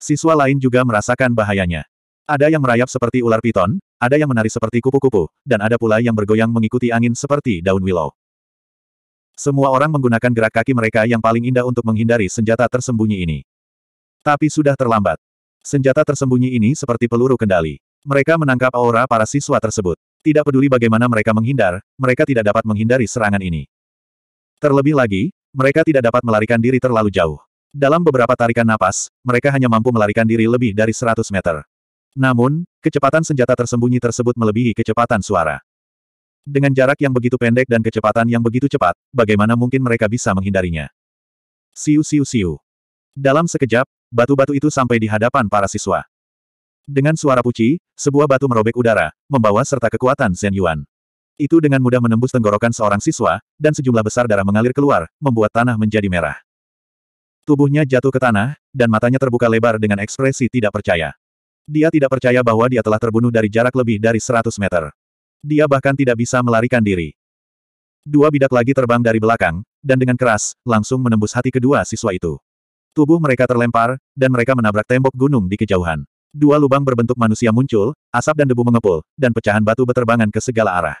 Siswa lain juga merasakan bahayanya. Ada yang merayap seperti ular piton, ada yang menari seperti kupu-kupu, dan ada pula yang bergoyang mengikuti angin seperti daun willow. Semua orang menggunakan gerak kaki mereka yang paling indah untuk menghindari senjata tersembunyi ini. Tapi sudah terlambat. Senjata tersembunyi ini seperti peluru kendali. Mereka menangkap aura para siswa tersebut. Tidak peduli bagaimana mereka menghindar, mereka tidak dapat menghindari serangan ini. Terlebih lagi, mereka tidak dapat melarikan diri terlalu jauh. Dalam beberapa tarikan napas, mereka hanya mampu melarikan diri lebih dari 100 meter. Namun, kecepatan senjata tersembunyi tersebut melebihi kecepatan suara. Dengan jarak yang begitu pendek dan kecepatan yang begitu cepat, bagaimana mungkin mereka bisa menghindarinya? Siu siu siu. Dalam sekejap, batu-batu itu sampai di hadapan para siswa. Dengan suara puci, sebuah batu merobek udara, membawa serta kekuatan Zen Yuan. Itu dengan mudah menembus tenggorokan seorang siswa, dan sejumlah besar darah mengalir keluar, membuat tanah menjadi merah. Tubuhnya jatuh ke tanah, dan matanya terbuka lebar dengan ekspresi tidak percaya. Dia tidak percaya bahwa dia telah terbunuh dari jarak lebih dari 100 meter. Dia bahkan tidak bisa melarikan diri. Dua bidak lagi terbang dari belakang, dan dengan keras, langsung menembus hati kedua siswa itu. Tubuh mereka terlempar, dan mereka menabrak tembok gunung di kejauhan. Dua lubang berbentuk manusia muncul, asap dan debu mengepul, dan pecahan batu beterbangan ke segala arah.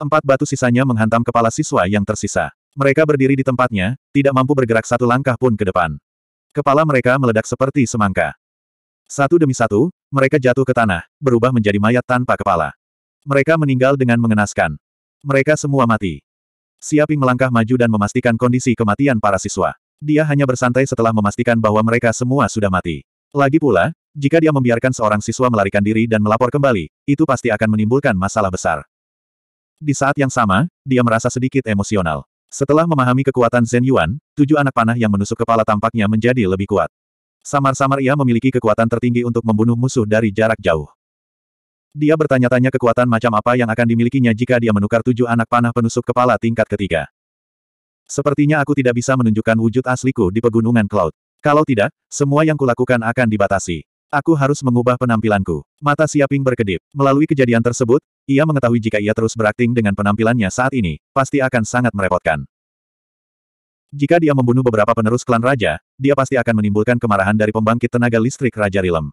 Empat batu sisanya menghantam kepala siswa yang tersisa. Mereka berdiri di tempatnya, tidak mampu bergerak satu langkah pun ke depan. Kepala mereka meledak seperti semangka. Satu demi satu, mereka jatuh ke tanah, berubah menjadi mayat tanpa kepala. Mereka meninggal dengan mengenaskan. Mereka semua mati. Siaping melangkah maju dan memastikan kondisi kematian para siswa. Dia hanya bersantai setelah memastikan bahwa mereka semua sudah mati. Lagi pula, jika dia membiarkan seorang siswa melarikan diri dan melapor kembali, itu pasti akan menimbulkan masalah besar. Di saat yang sama, dia merasa sedikit emosional. Setelah memahami kekuatan Zen Yuan, tujuh anak panah yang menusuk kepala tampaknya menjadi lebih kuat. Samar-samar ia memiliki kekuatan tertinggi untuk membunuh musuh dari jarak jauh. Dia bertanya-tanya kekuatan macam apa yang akan dimilikinya jika dia menukar tujuh anak panah penusuk kepala tingkat ketiga. Sepertinya aku tidak bisa menunjukkan wujud asliku di pegunungan Cloud. Kalau tidak, semua yang kulakukan akan dibatasi. Aku harus mengubah penampilanku. Mata Siaping berkedip. Melalui kejadian tersebut, ia mengetahui jika ia terus berakting dengan penampilannya saat ini, pasti akan sangat merepotkan. Jika dia membunuh beberapa penerus klan raja, dia pasti akan menimbulkan kemarahan dari pembangkit tenaga listrik Raja Rilem.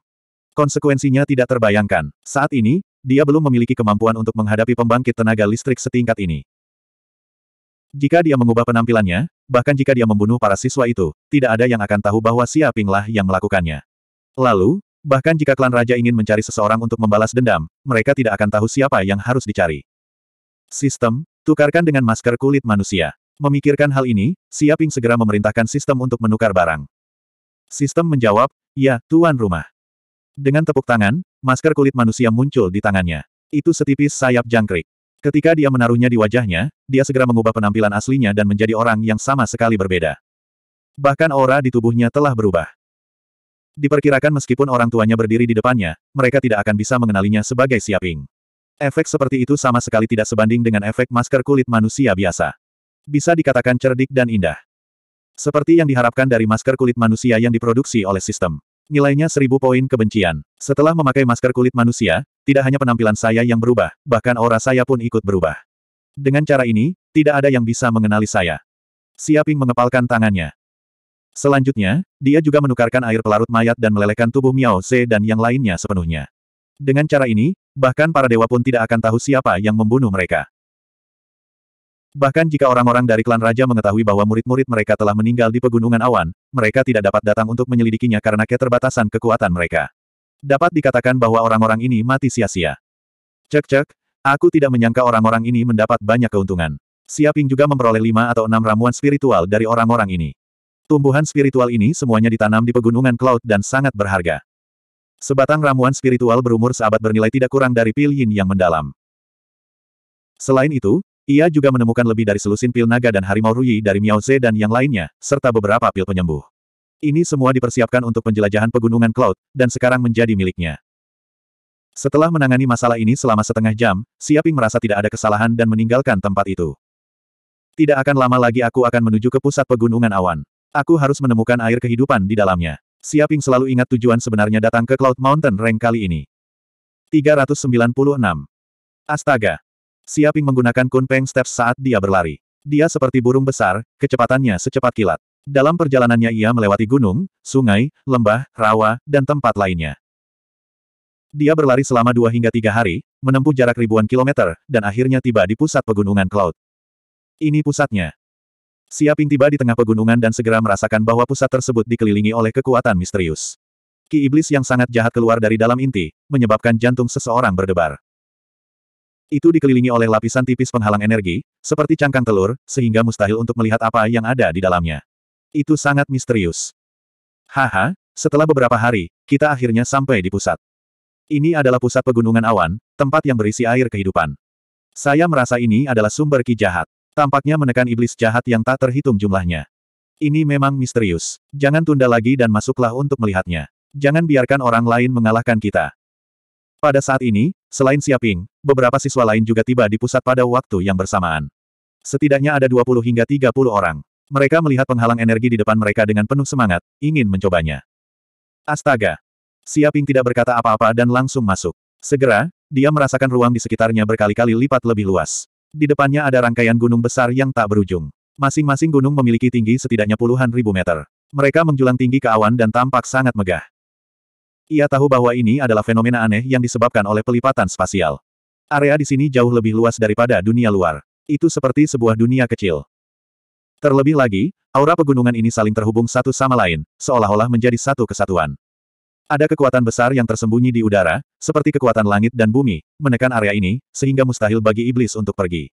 Konsekuensinya tidak terbayangkan. Saat ini, dia belum memiliki kemampuan untuk menghadapi pembangkit tenaga listrik setingkat ini. Jika dia mengubah penampilannya, bahkan jika dia membunuh para siswa itu, tidak ada yang akan tahu bahwa Xia Pinglah yang melakukannya. Lalu, bahkan jika klan raja ingin mencari seseorang untuk membalas dendam, mereka tidak akan tahu siapa yang harus dicari. Sistem, tukarkan dengan masker kulit manusia. Memikirkan hal ini, Siaping segera memerintahkan sistem untuk menukar barang. Sistem menjawab, ya, tuan rumah. Dengan tepuk tangan, masker kulit manusia muncul di tangannya. Itu setipis sayap jangkrik. Ketika dia menaruhnya di wajahnya, dia segera mengubah penampilan aslinya dan menjadi orang yang sama sekali berbeda. Bahkan aura di tubuhnya telah berubah. Diperkirakan meskipun orang tuanya berdiri di depannya, mereka tidak akan bisa mengenalinya sebagai Siaping. Efek seperti itu sama sekali tidak sebanding dengan efek masker kulit manusia biasa bisa dikatakan cerdik dan indah. Seperti yang diharapkan dari masker kulit manusia yang diproduksi oleh sistem. Nilainya seribu poin kebencian. Setelah memakai masker kulit manusia, tidak hanya penampilan saya yang berubah, bahkan aura saya pun ikut berubah. Dengan cara ini, tidak ada yang bisa mengenali saya. Siaping mengepalkan tangannya. Selanjutnya, dia juga menukarkan air pelarut mayat dan melelehkan tubuh Miao Ze dan yang lainnya sepenuhnya. Dengan cara ini, bahkan para dewa pun tidak akan tahu siapa yang membunuh mereka. Bahkan jika orang-orang dari klan raja mengetahui bahwa murid-murid mereka telah meninggal di pegunungan awan, mereka tidak dapat datang untuk menyelidikinya karena keterbatasan kekuatan mereka. Dapat dikatakan bahwa orang-orang ini mati sia-sia. Cek-cek, aku tidak menyangka orang-orang ini mendapat banyak keuntungan. Siaping juga memperoleh lima atau enam ramuan spiritual dari orang-orang ini. Tumbuhan spiritual ini semuanya ditanam di pegunungan Cloud dan sangat berharga. Sebatang ramuan spiritual berumur seabad bernilai tidak kurang dari pilihan yang mendalam. Selain itu, ia juga menemukan lebih dari selusin pil naga dan harimau rui dari Miao Ze dan yang lainnya, serta beberapa pil penyembuh. Ini semua dipersiapkan untuk penjelajahan pegunungan Cloud, dan sekarang menjadi miliknya. Setelah menangani masalah ini selama setengah jam, Siaping merasa tidak ada kesalahan dan meninggalkan tempat itu. Tidak akan lama lagi aku akan menuju ke pusat pegunungan awan. Aku harus menemukan air kehidupan di dalamnya. Siaping selalu ingat tujuan sebenarnya datang ke Cloud Mountain Rank kali ini. 396. Astaga! Siaping menggunakan kunpeng steps saat dia berlari. Dia seperti burung besar, kecepatannya secepat kilat. Dalam perjalanannya ia melewati gunung, sungai, lembah, rawa, dan tempat lainnya. Dia berlari selama dua hingga tiga hari, menempuh jarak ribuan kilometer, dan akhirnya tiba di pusat pegunungan Cloud. Ini pusatnya. Siaping tiba di tengah pegunungan dan segera merasakan bahwa pusat tersebut dikelilingi oleh kekuatan misterius. Ki iblis yang sangat jahat keluar dari dalam inti, menyebabkan jantung seseorang berdebar. Itu dikelilingi oleh lapisan tipis penghalang energi, seperti cangkang telur, sehingga mustahil untuk melihat apa yang ada di dalamnya. Itu sangat misterius. Haha, setelah beberapa hari, kita akhirnya sampai di pusat. Ini adalah pusat pegunungan awan, tempat yang berisi air kehidupan. Saya merasa ini adalah sumber ki jahat. Tampaknya menekan iblis jahat yang tak terhitung jumlahnya. Ini memang misterius. Jangan tunda lagi dan masuklah untuk melihatnya. Jangan biarkan orang lain mengalahkan kita. Pada saat ini, selain Siaping, beberapa siswa lain juga tiba di pusat pada waktu yang bersamaan. Setidaknya ada 20 hingga 30 orang. Mereka melihat penghalang energi di depan mereka dengan penuh semangat, ingin mencobanya. Astaga! Siaping tidak berkata apa-apa dan langsung masuk. Segera, dia merasakan ruang di sekitarnya berkali-kali lipat lebih luas. Di depannya ada rangkaian gunung besar yang tak berujung. Masing-masing gunung memiliki tinggi setidaknya puluhan ribu meter. Mereka menjulang tinggi ke awan dan tampak sangat megah. Ia tahu bahwa ini adalah fenomena aneh yang disebabkan oleh pelipatan spasial. Area di sini jauh lebih luas daripada dunia luar. Itu seperti sebuah dunia kecil. Terlebih lagi, aura pegunungan ini saling terhubung satu sama lain, seolah-olah menjadi satu kesatuan. Ada kekuatan besar yang tersembunyi di udara, seperti kekuatan langit dan bumi, menekan area ini, sehingga mustahil bagi iblis untuk pergi.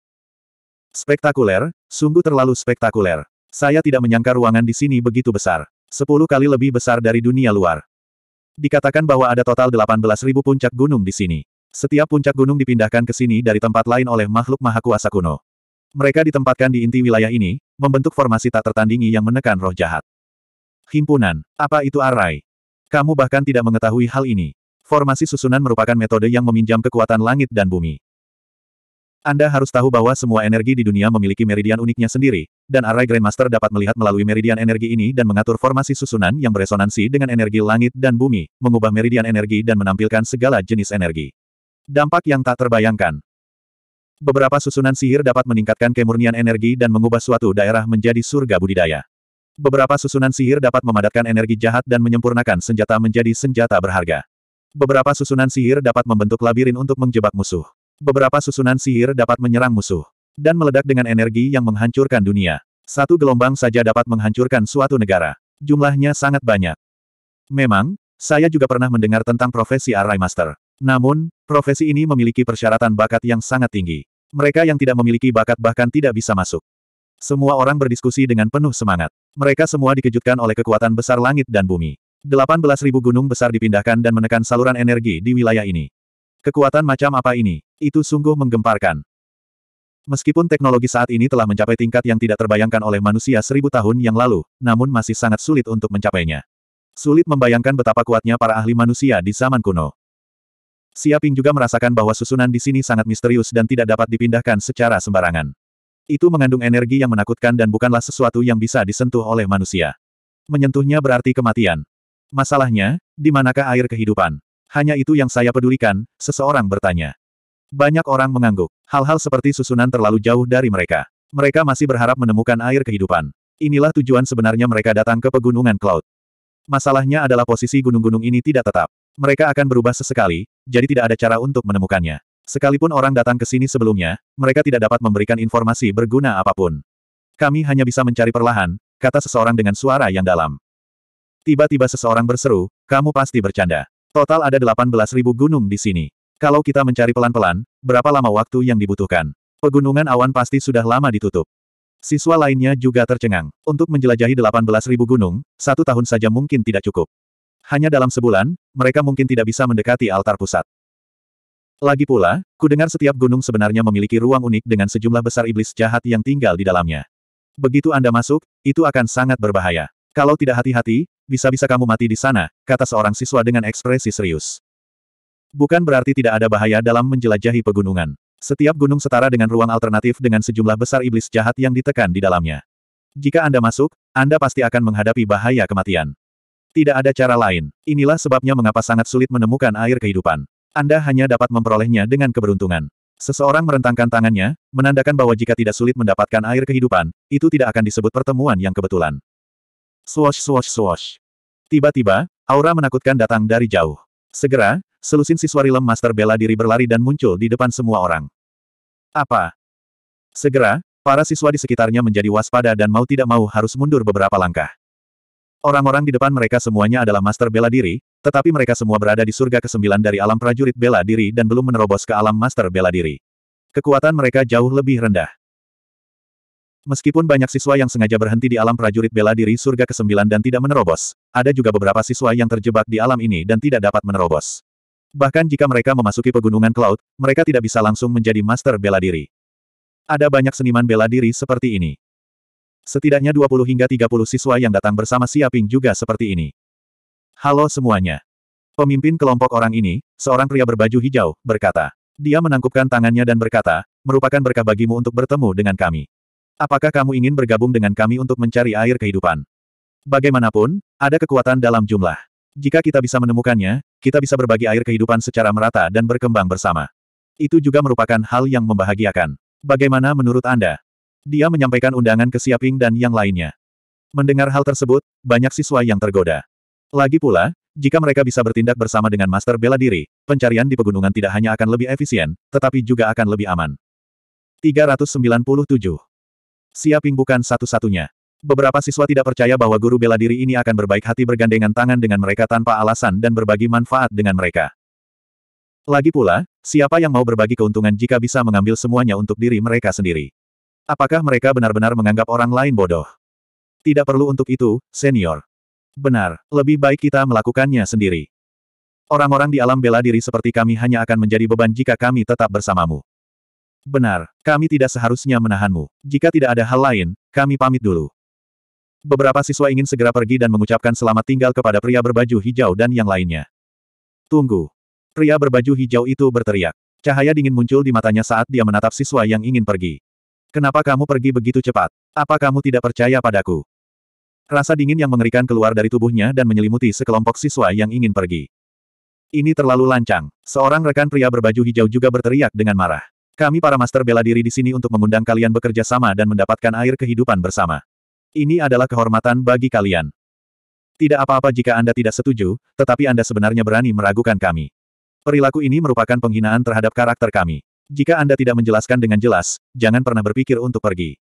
Spektakuler, sungguh terlalu spektakuler. Saya tidak menyangka ruangan di sini begitu besar. Sepuluh kali lebih besar dari dunia luar. Dikatakan bahwa ada total 18.000 puncak gunung di sini. Setiap puncak gunung dipindahkan ke sini dari tempat lain oleh makhluk maha kuasa kuno. Mereka ditempatkan di inti wilayah ini, membentuk formasi tak tertandingi yang menekan roh jahat. Himpunan, apa itu arai? Kamu bahkan tidak mengetahui hal ini. Formasi susunan merupakan metode yang meminjam kekuatan langit dan bumi. Anda harus tahu bahwa semua energi di dunia memiliki meridian uniknya sendiri, dan Arai Grandmaster dapat melihat melalui meridian energi ini dan mengatur formasi susunan yang beresonansi dengan energi langit dan bumi, mengubah meridian energi dan menampilkan segala jenis energi. Dampak yang tak terbayangkan. Beberapa susunan sihir dapat meningkatkan kemurnian energi dan mengubah suatu daerah menjadi surga budidaya. Beberapa susunan sihir dapat memadatkan energi jahat dan menyempurnakan senjata menjadi senjata berharga. Beberapa susunan sihir dapat membentuk labirin untuk menjebak musuh. Beberapa susunan sihir dapat menyerang musuh dan meledak dengan energi yang menghancurkan dunia. Satu gelombang saja dapat menghancurkan suatu negara. Jumlahnya sangat banyak. Memang, saya juga pernah mendengar tentang profesi Arai Master. Namun, profesi ini memiliki persyaratan bakat yang sangat tinggi. Mereka yang tidak memiliki bakat bahkan tidak bisa masuk. Semua orang berdiskusi dengan penuh semangat. Mereka semua dikejutkan oleh kekuatan besar langit dan bumi. 18.000 gunung besar dipindahkan dan menekan saluran energi di wilayah ini. Kekuatan macam apa ini? Itu sungguh menggemparkan. Meskipun teknologi saat ini telah mencapai tingkat yang tidak terbayangkan oleh manusia seribu tahun yang lalu, namun masih sangat sulit untuk mencapainya. Sulit membayangkan betapa kuatnya para ahli manusia di zaman kuno. Siaping juga merasakan bahwa susunan di sini sangat misterius dan tidak dapat dipindahkan secara sembarangan. Itu mengandung energi yang menakutkan dan bukanlah sesuatu yang bisa disentuh oleh manusia. Menyentuhnya berarti kematian. Masalahnya, di manakah air kehidupan? Hanya itu yang saya pedulikan, seseorang bertanya. Banyak orang mengangguk. Hal-hal seperti susunan terlalu jauh dari mereka. Mereka masih berharap menemukan air kehidupan. Inilah tujuan sebenarnya mereka datang ke pegunungan Cloud. Masalahnya adalah posisi gunung-gunung ini tidak tetap. Mereka akan berubah sesekali, jadi tidak ada cara untuk menemukannya. Sekalipun orang datang ke sini sebelumnya, mereka tidak dapat memberikan informasi berguna apapun. Kami hanya bisa mencari perlahan, kata seseorang dengan suara yang dalam. Tiba-tiba seseorang berseru, kamu pasti bercanda. Total ada 18.000 gunung di sini. Kalau kita mencari pelan-pelan, berapa lama waktu yang dibutuhkan? Pegunungan awan pasti sudah lama ditutup. Siswa lainnya juga tercengang. Untuk menjelajahi 18.000 gunung, satu tahun saja mungkin tidak cukup. Hanya dalam sebulan, mereka mungkin tidak bisa mendekati altar pusat. Lagi pula, kudengar setiap gunung sebenarnya memiliki ruang unik dengan sejumlah besar iblis jahat yang tinggal di dalamnya. Begitu Anda masuk, itu akan sangat berbahaya. Kalau tidak hati-hati, bisa-bisa kamu mati di sana, kata seorang siswa dengan ekspresi serius. Bukan berarti tidak ada bahaya dalam menjelajahi pegunungan. Setiap gunung setara dengan ruang alternatif dengan sejumlah besar iblis jahat yang ditekan di dalamnya. Jika Anda masuk, Anda pasti akan menghadapi bahaya kematian. Tidak ada cara lain. Inilah sebabnya mengapa sangat sulit menemukan air kehidupan. Anda hanya dapat memperolehnya dengan keberuntungan. Seseorang merentangkan tangannya, menandakan bahwa jika tidak sulit mendapatkan air kehidupan, itu tidak akan disebut pertemuan yang kebetulan. Swash swash swash. Tiba-tiba, aura menakutkan datang dari jauh. Segera, Selusin siswa Rilem Master bela diri berlari dan muncul di depan semua orang. Apa? Segera, para siswa di sekitarnya menjadi waspada dan mau tidak mau harus mundur beberapa langkah. Orang-orang di depan mereka semuanya adalah Master bela diri, tetapi mereka semua berada di surga kesembilan dari alam prajurit bela diri dan belum menerobos ke alam Master bela diri. Kekuatan mereka jauh lebih rendah. Meskipun banyak siswa yang sengaja berhenti di alam prajurit bela diri surga kesembilan dan tidak menerobos, ada juga beberapa siswa yang terjebak di alam ini dan tidak dapat menerobos. Bahkan jika mereka memasuki pegunungan Cloud, mereka tidak bisa langsung menjadi master bela diri. Ada banyak seniman bela diri seperti ini. Setidaknya 20 hingga 30 siswa yang datang bersama Siaping juga seperti ini. Halo semuanya. Pemimpin kelompok orang ini, seorang pria berbaju hijau, berkata. Dia menangkupkan tangannya dan berkata, merupakan berkah bagimu untuk bertemu dengan kami. Apakah kamu ingin bergabung dengan kami untuk mencari air kehidupan? Bagaimanapun, ada kekuatan dalam jumlah. Jika kita bisa menemukannya, kita bisa berbagi air kehidupan secara merata dan berkembang bersama. Itu juga merupakan hal yang membahagiakan. Bagaimana menurut Anda? Dia menyampaikan undangan ke Siaping dan yang lainnya. Mendengar hal tersebut, banyak siswa yang tergoda. Lagi pula, jika mereka bisa bertindak bersama dengan master bela diri, pencarian di pegunungan tidak hanya akan lebih efisien, tetapi juga akan lebih aman. 397. Siaping bukan satu-satunya. Beberapa siswa tidak percaya bahwa guru bela diri ini akan berbaik hati bergandengan tangan dengan mereka tanpa alasan dan berbagi manfaat dengan mereka. Lagi pula, siapa yang mau berbagi keuntungan jika bisa mengambil semuanya untuk diri mereka sendiri? Apakah mereka benar-benar menganggap orang lain bodoh? Tidak perlu untuk itu, senior. Benar, lebih baik kita melakukannya sendiri. Orang-orang di alam bela diri seperti kami hanya akan menjadi beban jika kami tetap bersamamu. Benar, kami tidak seharusnya menahanmu. Jika tidak ada hal lain, kami pamit dulu. Beberapa siswa ingin segera pergi dan mengucapkan selamat tinggal kepada pria berbaju hijau dan yang lainnya. Tunggu. Pria berbaju hijau itu berteriak. Cahaya dingin muncul di matanya saat dia menatap siswa yang ingin pergi. Kenapa kamu pergi begitu cepat? Apa kamu tidak percaya padaku? Rasa dingin yang mengerikan keluar dari tubuhnya dan menyelimuti sekelompok siswa yang ingin pergi. Ini terlalu lancang. Seorang rekan pria berbaju hijau juga berteriak dengan marah. Kami para master bela diri di sini untuk mengundang kalian bekerja sama dan mendapatkan air kehidupan bersama. Ini adalah kehormatan bagi kalian. Tidak apa-apa jika Anda tidak setuju, tetapi Anda sebenarnya berani meragukan kami. Perilaku ini merupakan penghinaan terhadap karakter kami. Jika Anda tidak menjelaskan dengan jelas, jangan pernah berpikir untuk pergi.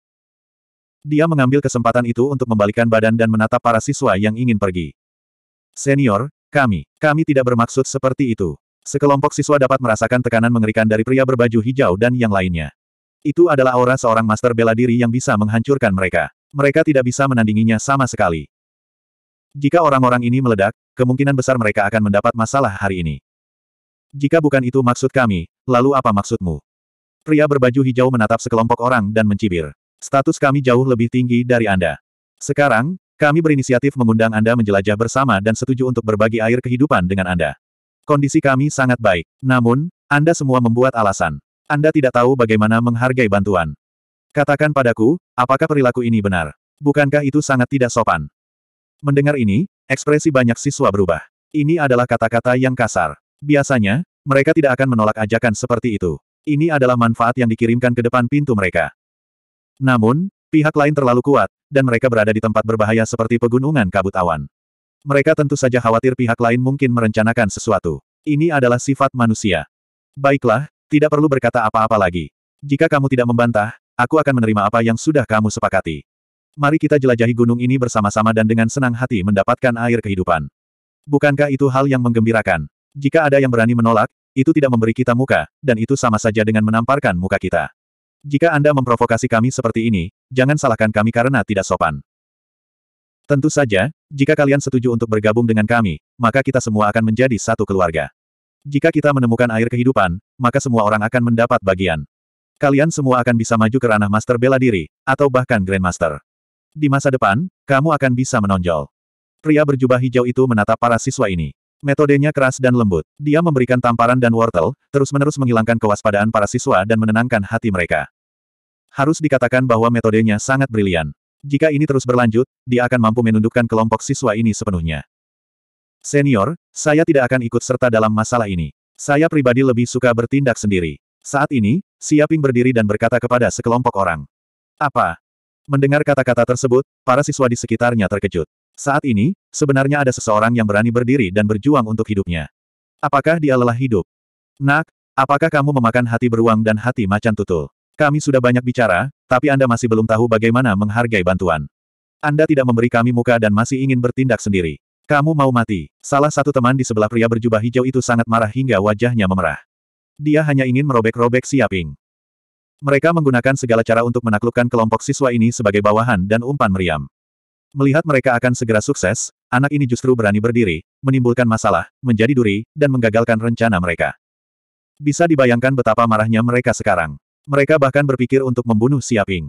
Dia mengambil kesempatan itu untuk membalikan badan dan menatap para siswa yang ingin pergi. Senior, kami, kami tidak bermaksud seperti itu. Sekelompok siswa dapat merasakan tekanan mengerikan dari pria berbaju hijau dan yang lainnya. Itu adalah aura seorang master bela diri yang bisa menghancurkan mereka. Mereka tidak bisa menandinginya sama sekali. Jika orang-orang ini meledak, kemungkinan besar mereka akan mendapat masalah hari ini. Jika bukan itu maksud kami, lalu apa maksudmu? Pria berbaju hijau menatap sekelompok orang dan mencibir. Status kami jauh lebih tinggi dari Anda. Sekarang, kami berinisiatif mengundang Anda menjelajah bersama dan setuju untuk berbagi air kehidupan dengan Anda. Kondisi kami sangat baik. Namun, Anda semua membuat alasan. Anda tidak tahu bagaimana menghargai bantuan. Katakan padaku, apakah perilaku ini benar? Bukankah itu sangat tidak sopan? Mendengar ini, ekspresi banyak siswa berubah. Ini adalah kata-kata yang kasar. Biasanya, mereka tidak akan menolak ajakan seperti itu. Ini adalah manfaat yang dikirimkan ke depan pintu mereka. Namun, pihak lain terlalu kuat, dan mereka berada di tempat berbahaya seperti pegunungan kabut awan. Mereka tentu saja khawatir pihak lain mungkin merencanakan sesuatu. Ini adalah sifat manusia. Baiklah, tidak perlu berkata apa-apa lagi. Jika kamu tidak membantah, aku akan menerima apa yang sudah kamu sepakati. Mari kita jelajahi gunung ini bersama-sama dan dengan senang hati mendapatkan air kehidupan. Bukankah itu hal yang menggembirakan? Jika ada yang berani menolak, itu tidak memberi kita muka, dan itu sama saja dengan menamparkan muka kita. Jika Anda memprovokasi kami seperti ini, jangan salahkan kami karena tidak sopan. Tentu saja, jika kalian setuju untuk bergabung dengan kami, maka kita semua akan menjadi satu keluarga. Jika kita menemukan air kehidupan, maka semua orang akan mendapat bagian kalian semua akan bisa maju ke ranah Master Bela Diri, atau bahkan Grandmaster. Di masa depan, kamu akan bisa menonjol. Pria berjubah hijau itu menatap para siswa ini. Metodenya keras dan lembut. Dia memberikan tamparan dan wortel, terus-menerus menghilangkan kewaspadaan para siswa dan menenangkan hati mereka. Harus dikatakan bahwa metodenya sangat brilian. Jika ini terus berlanjut, dia akan mampu menundukkan kelompok siswa ini sepenuhnya. Senior, saya tidak akan ikut serta dalam masalah ini. Saya pribadi lebih suka bertindak sendiri. Saat ini, Siaping berdiri dan berkata kepada sekelompok orang. Apa? Mendengar kata-kata tersebut, para siswa di sekitarnya terkejut. Saat ini, sebenarnya ada seseorang yang berani berdiri dan berjuang untuk hidupnya. Apakah dia lelah hidup? Nak, apakah kamu memakan hati beruang dan hati macan tutul? Kami sudah banyak bicara, tapi Anda masih belum tahu bagaimana menghargai bantuan. Anda tidak memberi kami muka dan masih ingin bertindak sendiri. Kamu mau mati. Salah satu teman di sebelah pria berjubah hijau itu sangat marah hingga wajahnya memerah. Dia hanya ingin merobek-robek Siaping. Mereka menggunakan segala cara untuk menaklukkan kelompok siswa ini sebagai bawahan dan umpan meriam. Melihat mereka akan segera sukses, anak ini justru berani berdiri, menimbulkan masalah, menjadi duri, dan menggagalkan rencana mereka. Bisa dibayangkan betapa marahnya mereka sekarang. Mereka bahkan berpikir untuk membunuh Siaping.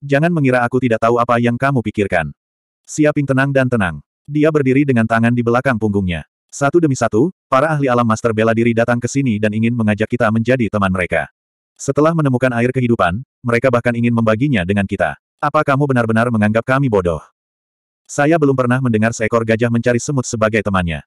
Jangan mengira aku tidak tahu apa yang kamu pikirkan. Siaping tenang dan tenang. Dia berdiri dengan tangan di belakang punggungnya. Satu demi satu, para ahli alam master bela diri datang ke sini dan ingin mengajak kita menjadi teman mereka. Setelah menemukan air kehidupan, mereka bahkan ingin membaginya dengan kita. Apa kamu benar-benar menganggap kami bodoh? Saya belum pernah mendengar seekor gajah mencari semut sebagai temannya.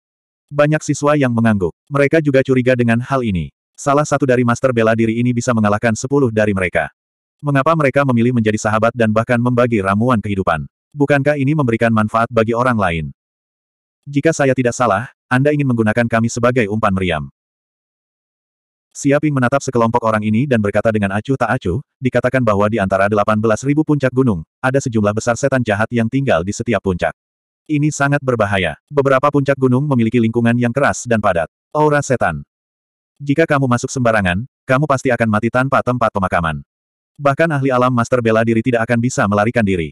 Banyak siswa yang mengangguk. Mereka juga curiga dengan hal ini. Salah satu dari master bela diri ini bisa mengalahkan sepuluh dari mereka. Mengapa mereka memilih menjadi sahabat dan bahkan membagi ramuan kehidupan? Bukankah ini memberikan manfaat bagi orang lain? Jika saya tidak salah, Anda ingin menggunakan kami sebagai umpan meriam. Siaping menatap sekelompok orang ini dan berkata dengan acuh tak acuh, dikatakan bahwa di antara 18.000 puncak gunung, ada sejumlah besar setan jahat yang tinggal di setiap puncak. Ini sangat berbahaya. Beberapa puncak gunung memiliki lingkungan yang keras dan padat. Aura setan. Jika kamu masuk sembarangan, kamu pasti akan mati tanpa tempat pemakaman. Bahkan ahli alam master bela diri tidak akan bisa melarikan diri.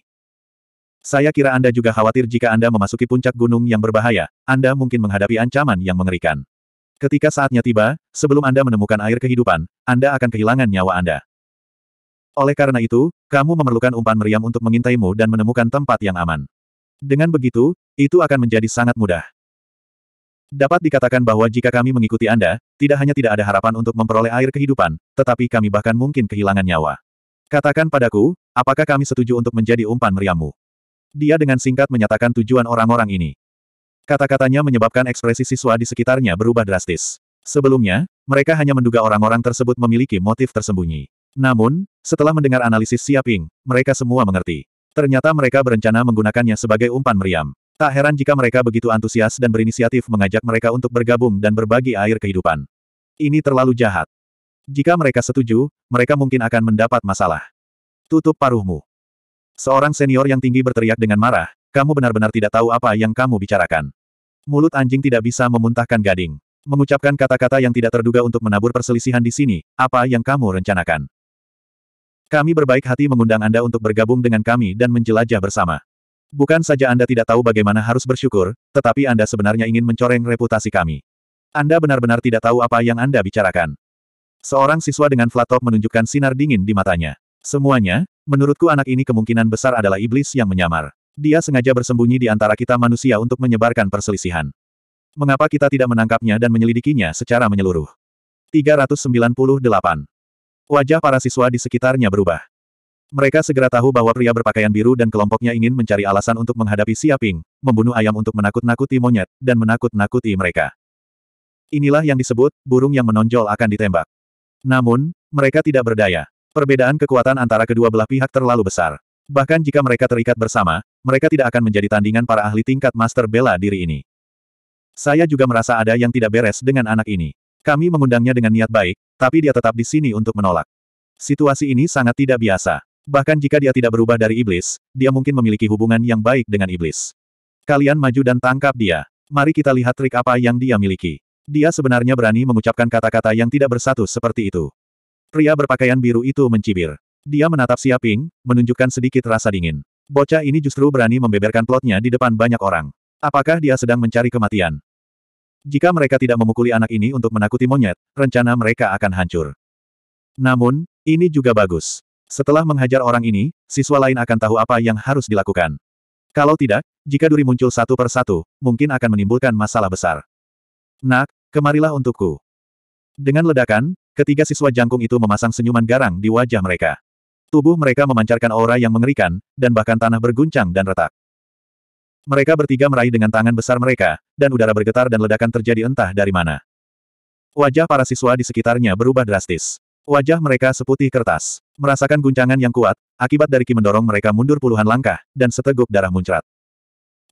Saya kira Anda juga khawatir jika Anda memasuki puncak gunung yang berbahaya, Anda mungkin menghadapi ancaman yang mengerikan. Ketika saatnya tiba, sebelum Anda menemukan air kehidupan, Anda akan kehilangan nyawa Anda. Oleh karena itu, kamu memerlukan umpan meriam untuk mengintaimu dan menemukan tempat yang aman. Dengan begitu, itu akan menjadi sangat mudah. Dapat dikatakan bahwa jika kami mengikuti Anda, tidak hanya tidak ada harapan untuk memperoleh air kehidupan, tetapi kami bahkan mungkin kehilangan nyawa. Katakan padaku, apakah kami setuju untuk menjadi umpan meriammu? Dia dengan singkat menyatakan tujuan orang-orang ini. Kata-katanya menyebabkan ekspresi siswa di sekitarnya berubah drastis. Sebelumnya, mereka hanya menduga orang-orang tersebut memiliki motif tersembunyi. Namun, setelah mendengar analisis Siaping, mereka semua mengerti. Ternyata mereka berencana menggunakannya sebagai umpan meriam. Tak heran jika mereka begitu antusias dan berinisiatif mengajak mereka untuk bergabung dan berbagi air kehidupan. Ini terlalu jahat. Jika mereka setuju, mereka mungkin akan mendapat masalah. Tutup paruhmu. Seorang senior yang tinggi berteriak dengan marah, kamu benar-benar tidak tahu apa yang kamu bicarakan. Mulut anjing tidak bisa memuntahkan gading. Mengucapkan kata-kata yang tidak terduga untuk menabur perselisihan di sini, apa yang kamu rencanakan? Kami berbaik hati mengundang Anda untuk bergabung dengan kami dan menjelajah bersama. Bukan saja Anda tidak tahu bagaimana harus bersyukur, tetapi Anda sebenarnya ingin mencoreng reputasi kami. Anda benar-benar tidak tahu apa yang Anda bicarakan. Seorang siswa dengan flat top menunjukkan sinar dingin di matanya. Semuanya, Menurutku anak ini kemungkinan besar adalah iblis yang menyamar. Dia sengaja bersembunyi di antara kita manusia untuk menyebarkan perselisihan. Mengapa kita tidak menangkapnya dan menyelidikinya secara menyeluruh? 398. Wajah para siswa di sekitarnya berubah. Mereka segera tahu bahwa pria berpakaian biru dan kelompoknya ingin mencari alasan untuk menghadapi Siaping, membunuh ayam untuk menakut-nakuti monyet, dan menakut-nakuti mereka. Inilah yang disebut, burung yang menonjol akan ditembak. Namun, mereka tidak berdaya. Perbedaan kekuatan antara kedua belah pihak terlalu besar. Bahkan jika mereka terikat bersama, mereka tidak akan menjadi tandingan para ahli tingkat master bela diri ini. Saya juga merasa ada yang tidak beres dengan anak ini. Kami mengundangnya dengan niat baik, tapi dia tetap di sini untuk menolak. Situasi ini sangat tidak biasa. Bahkan jika dia tidak berubah dari iblis, dia mungkin memiliki hubungan yang baik dengan iblis. Kalian maju dan tangkap dia. Mari kita lihat trik apa yang dia miliki. Dia sebenarnya berani mengucapkan kata-kata yang tidak bersatu seperti itu. Pria berpakaian biru itu mencibir. Dia menatap Siaping, menunjukkan sedikit rasa dingin. Bocah ini justru berani membeberkan plotnya di depan banyak orang. Apakah dia sedang mencari kematian? Jika mereka tidak memukuli anak ini untuk menakuti monyet, rencana mereka akan hancur. Namun, ini juga bagus. Setelah menghajar orang ini, siswa lain akan tahu apa yang harus dilakukan. Kalau tidak, jika duri muncul satu per satu, mungkin akan menimbulkan masalah besar. Nak, kemarilah untukku. Dengan ledakan, Ketiga siswa jangkung itu memasang senyuman garang di wajah mereka. Tubuh mereka memancarkan aura yang mengerikan, dan bahkan tanah berguncang dan retak. Mereka bertiga meraih dengan tangan besar mereka, dan udara bergetar dan ledakan terjadi entah dari mana. Wajah para siswa di sekitarnya berubah drastis. Wajah mereka seputih kertas. Merasakan guncangan yang kuat, akibat dari Ki mendorong mereka mundur puluhan langkah, dan seteguk darah muncrat.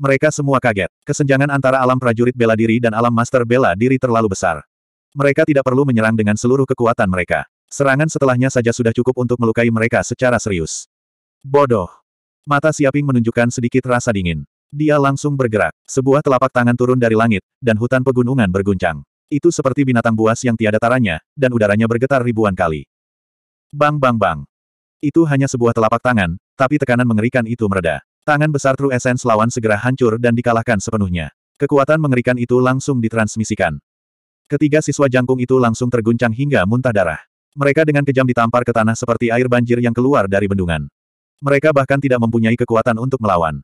Mereka semua kaget. Kesenjangan antara alam prajurit bela diri dan alam master bela diri terlalu besar. Mereka tidak perlu menyerang dengan seluruh kekuatan mereka. Serangan setelahnya saja sudah cukup untuk melukai mereka secara serius. Bodoh. Mata Siaping menunjukkan sedikit rasa dingin. Dia langsung bergerak. Sebuah telapak tangan turun dari langit, dan hutan pegunungan berguncang. Itu seperti binatang buas yang tiada taranya, dan udaranya bergetar ribuan kali. Bang bang bang. Itu hanya sebuah telapak tangan, tapi tekanan mengerikan itu mereda. Tangan besar True Essence lawan segera hancur dan dikalahkan sepenuhnya. Kekuatan mengerikan itu langsung ditransmisikan. Ketiga siswa jangkung itu langsung terguncang hingga muntah darah. Mereka dengan kejam ditampar ke tanah seperti air banjir yang keluar dari bendungan. Mereka bahkan tidak mempunyai kekuatan untuk melawan.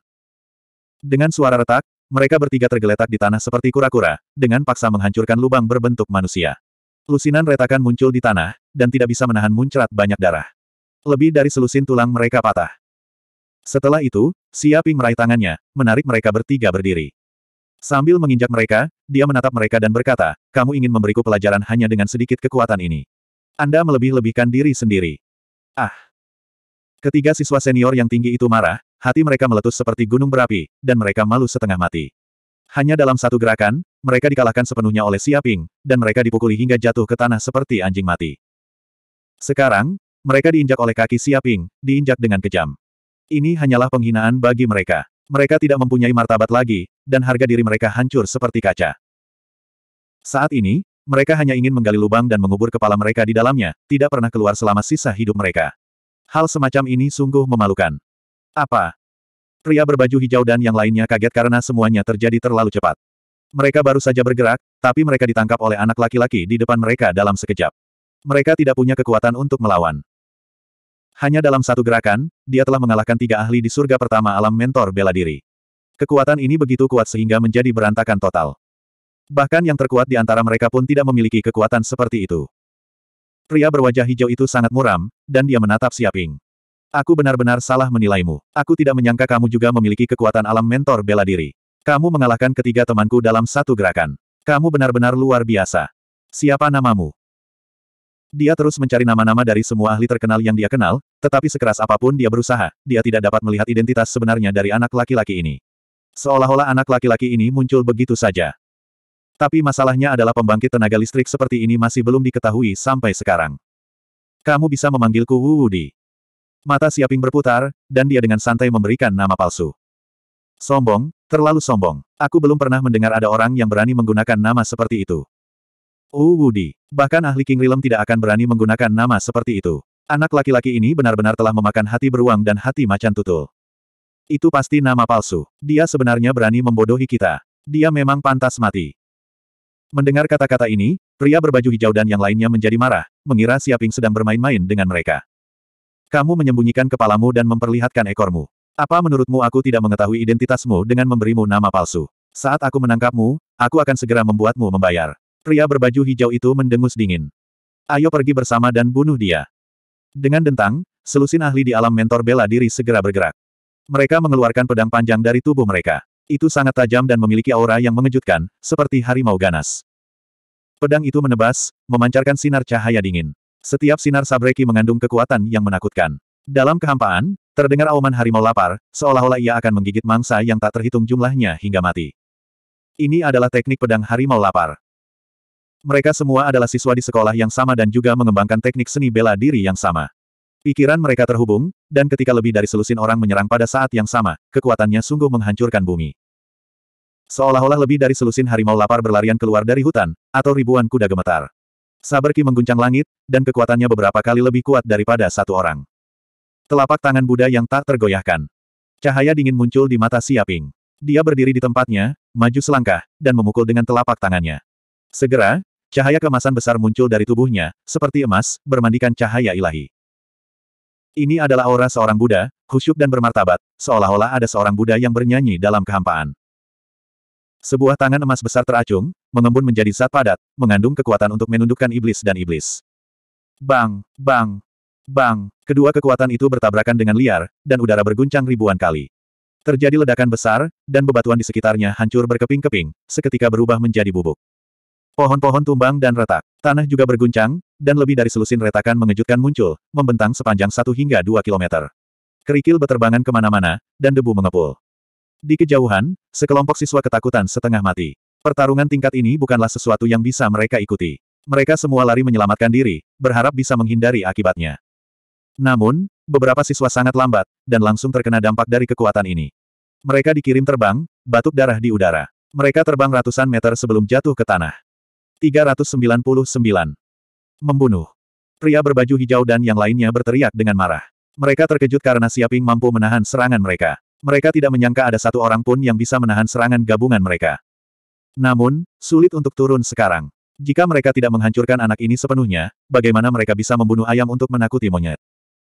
Dengan suara retak, mereka bertiga tergeletak di tanah seperti kura-kura, dengan paksa menghancurkan lubang berbentuk manusia. Lusinan retakan muncul di tanah, dan tidak bisa menahan muncrat banyak darah. Lebih dari selusin tulang mereka patah. Setelah itu, Xia meraih tangannya, menarik mereka bertiga berdiri. Sambil menginjak mereka, dia menatap mereka dan berkata, kamu ingin memberiku pelajaran hanya dengan sedikit kekuatan ini. Anda melebih-lebihkan diri sendiri. Ah! Ketiga siswa senior yang tinggi itu marah, hati mereka meletus seperti gunung berapi, dan mereka malu setengah mati. Hanya dalam satu gerakan, mereka dikalahkan sepenuhnya oleh Siaping, dan mereka dipukuli hingga jatuh ke tanah seperti anjing mati. Sekarang, mereka diinjak oleh kaki Siaping, diinjak dengan kejam. Ini hanyalah penghinaan bagi mereka mereka tidak mempunyai martabat lagi, dan harga diri mereka hancur seperti kaca. Saat ini, mereka hanya ingin menggali lubang dan mengubur kepala mereka di dalamnya, tidak pernah keluar selama sisa hidup mereka. Hal semacam ini sungguh memalukan. Apa? Pria berbaju hijau dan yang lainnya kaget karena semuanya terjadi terlalu cepat. Mereka baru saja bergerak, tapi mereka ditangkap oleh anak laki-laki di depan mereka dalam sekejap. Mereka tidak punya kekuatan untuk melawan. Hanya dalam satu gerakan, dia telah mengalahkan tiga ahli di surga pertama alam mentor bela diri. Kekuatan ini begitu kuat sehingga menjadi berantakan total. Bahkan yang terkuat di antara mereka pun tidak memiliki kekuatan seperti itu. Pria berwajah hijau itu sangat muram, dan dia menatap Siaping. Aku benar-benar salah menilaimu. Aku tidak menyangka kamu juga memiliki kekuatan alam mentor bela diri. Kamu mengalahkan ketiga temanku dalam satu gerakan. Kamu benar-benar luar biasa. Siapa namamu? Dia terus mencari nama-nama dari semua ahli terkenal yang dia kenal, tetapi sekeras apapun dia berusaha, dia tidak dapat melihat identitas sebenarnya dari anak laki-laki ini. Seolah-olah anak laki-laki ini muncul begitu saja. Tapi masalahnya adalah pembangkit tenaga listrik seperti ini masih belum diketahui sampai sekarang. Kamu bisa memanggilku Wudi. Mata Siaping berputar, dan dia dengan santai memberikan nama palsu. Sombong, terlalu sombong. Aku belum pernah mendengar ada orang yang berani menggunakan nama seperti itu. Oh Wudi, bahkan ahli King Realm tidak akan berani menggunakan nama seperti itu. Anak laki-laki ini benar-benar telah memakan hati beruang dan hati macan tutul. Itu pasti nama palsu. Dia sebenarnya berani membodohi kita. Dia memang pantas mati. Mendengar kata-kata ini, pria berbaju hijau dan yang lainnya menjadi marah, mengira Siaping sedang bermain-main dengan mereka. Kamu menyembunyikan kepalamu dan memperlihatkan ekormu. Apa menurutmu aku tidak mengetahui identitasmu dengan memberimu nama palsu? Saat aku menangkapmu, aku akan segera membuatmu membayar. Pria berbaju hijau itu mendengus dingin. Ayo pergi bersama dan bunuh dia. Dengan dentang, selusin ahli di alam mentor bela diri segera bergerak. Mereka mengeluarkan pedang panjang dari tubuh mereka. Itu sangat tajam dan memiliki aura yang mengejutkan, seperti harimau ganas. Pedang itu menebas, memancarkan sinar cahaya dingin. Setiap sinar sabreki mengandung kekuatan yang menakutkan. Dalam kehampaan, terdengar auman harimau lapar, seolah-olah ia akan menggigit mangsa yang tak terhitung jumlahnya hingga mati. Ini adalah teknik pedang harimau lapar. Mereka semua adalah siswa di sekolah yang sama dan juga mengembangkan teknik seni bela diri yang sama. Pikiran mereka terhubung, dan ketika lebih dari selusin orang menyerang pada saat yang sama, kekuatannya sungguh menghancurkan bumi. Seolah-olah lebih dari selusin harimau lapar berlarian keluar dari hutan, atau ribuan kuda gemetar. Saber mengguncang langit, dan kekuatannya beberapa kali lebih kuat daripada satu orang. Telapak tangan Buddha yang tak tergoyahkan. Cahaya dingin muncul di mata Siaping. Dia berdiri di tempatnya, maju selangkah, dan memukul dengan telapak tangannya. Segera, Cahaya kemasan besar muncul dari tubuhnya, seperti emas, bermandikan cahaya ilahi. Ini adalah aura seorang Buddha, khusyuk dan bermartabat, seolah-olah ada seorang Buddha yang bernyanyi dalam kehampaan. Sebuah tangan emas besar teracung, mengembun menjadi zat padat, mengandung kekuatan untuk menundukkan iblis dan iblis. Bang, bang, bang, kedua kekuatan itu bertabrakan dengan liar, dan udara berguncang ribuan kali. Terjadi ledakan besar, dan bebatuan di sekitarnya hancur berkeping-keping, seketika berubah menjadi bubuk. Pohon-pohon tumbang dan retak. Tanah juga berguncang, dan lebih dari selusin retakan mengejutkan muncul, membentang sepanjang satu hingga dua kilometer. Kerikil berterbangan kemana-mana, dan debu mengepul. Di kejauhan, sekelompok siswa ketakutan setengah mati. Pertarungan tingkat ini bukanlah sesuatu yang bisa mereka ikuti. Mereka semua lari menyelamatkan diri, berharap bisa menghindari akibatnya. Namun, beberapa siswa sangat lambat, dan langsung terkena dampak dari kekuatan ini. Mereka dikirim terbang, batuk darah di udara. Mereka terbang ratusan meter sebelum jatuh ke tanah. 399. Membunuh. Pria berbaju hijau dan yang lainnya berteriak dengan marah. Mereka terkejut karena Siaping mampu menahan serangan mereka. Mereka tidak menyangka ada satu orang pun yang bisa menahan serangan gabungan mereka. Namun, sulit untuk turun sekarang. Jika mereka tidak menghancurkan anak ini sepenuhnya, bagaimana mereka bisa membunuh ayam untuk menakuti monyet?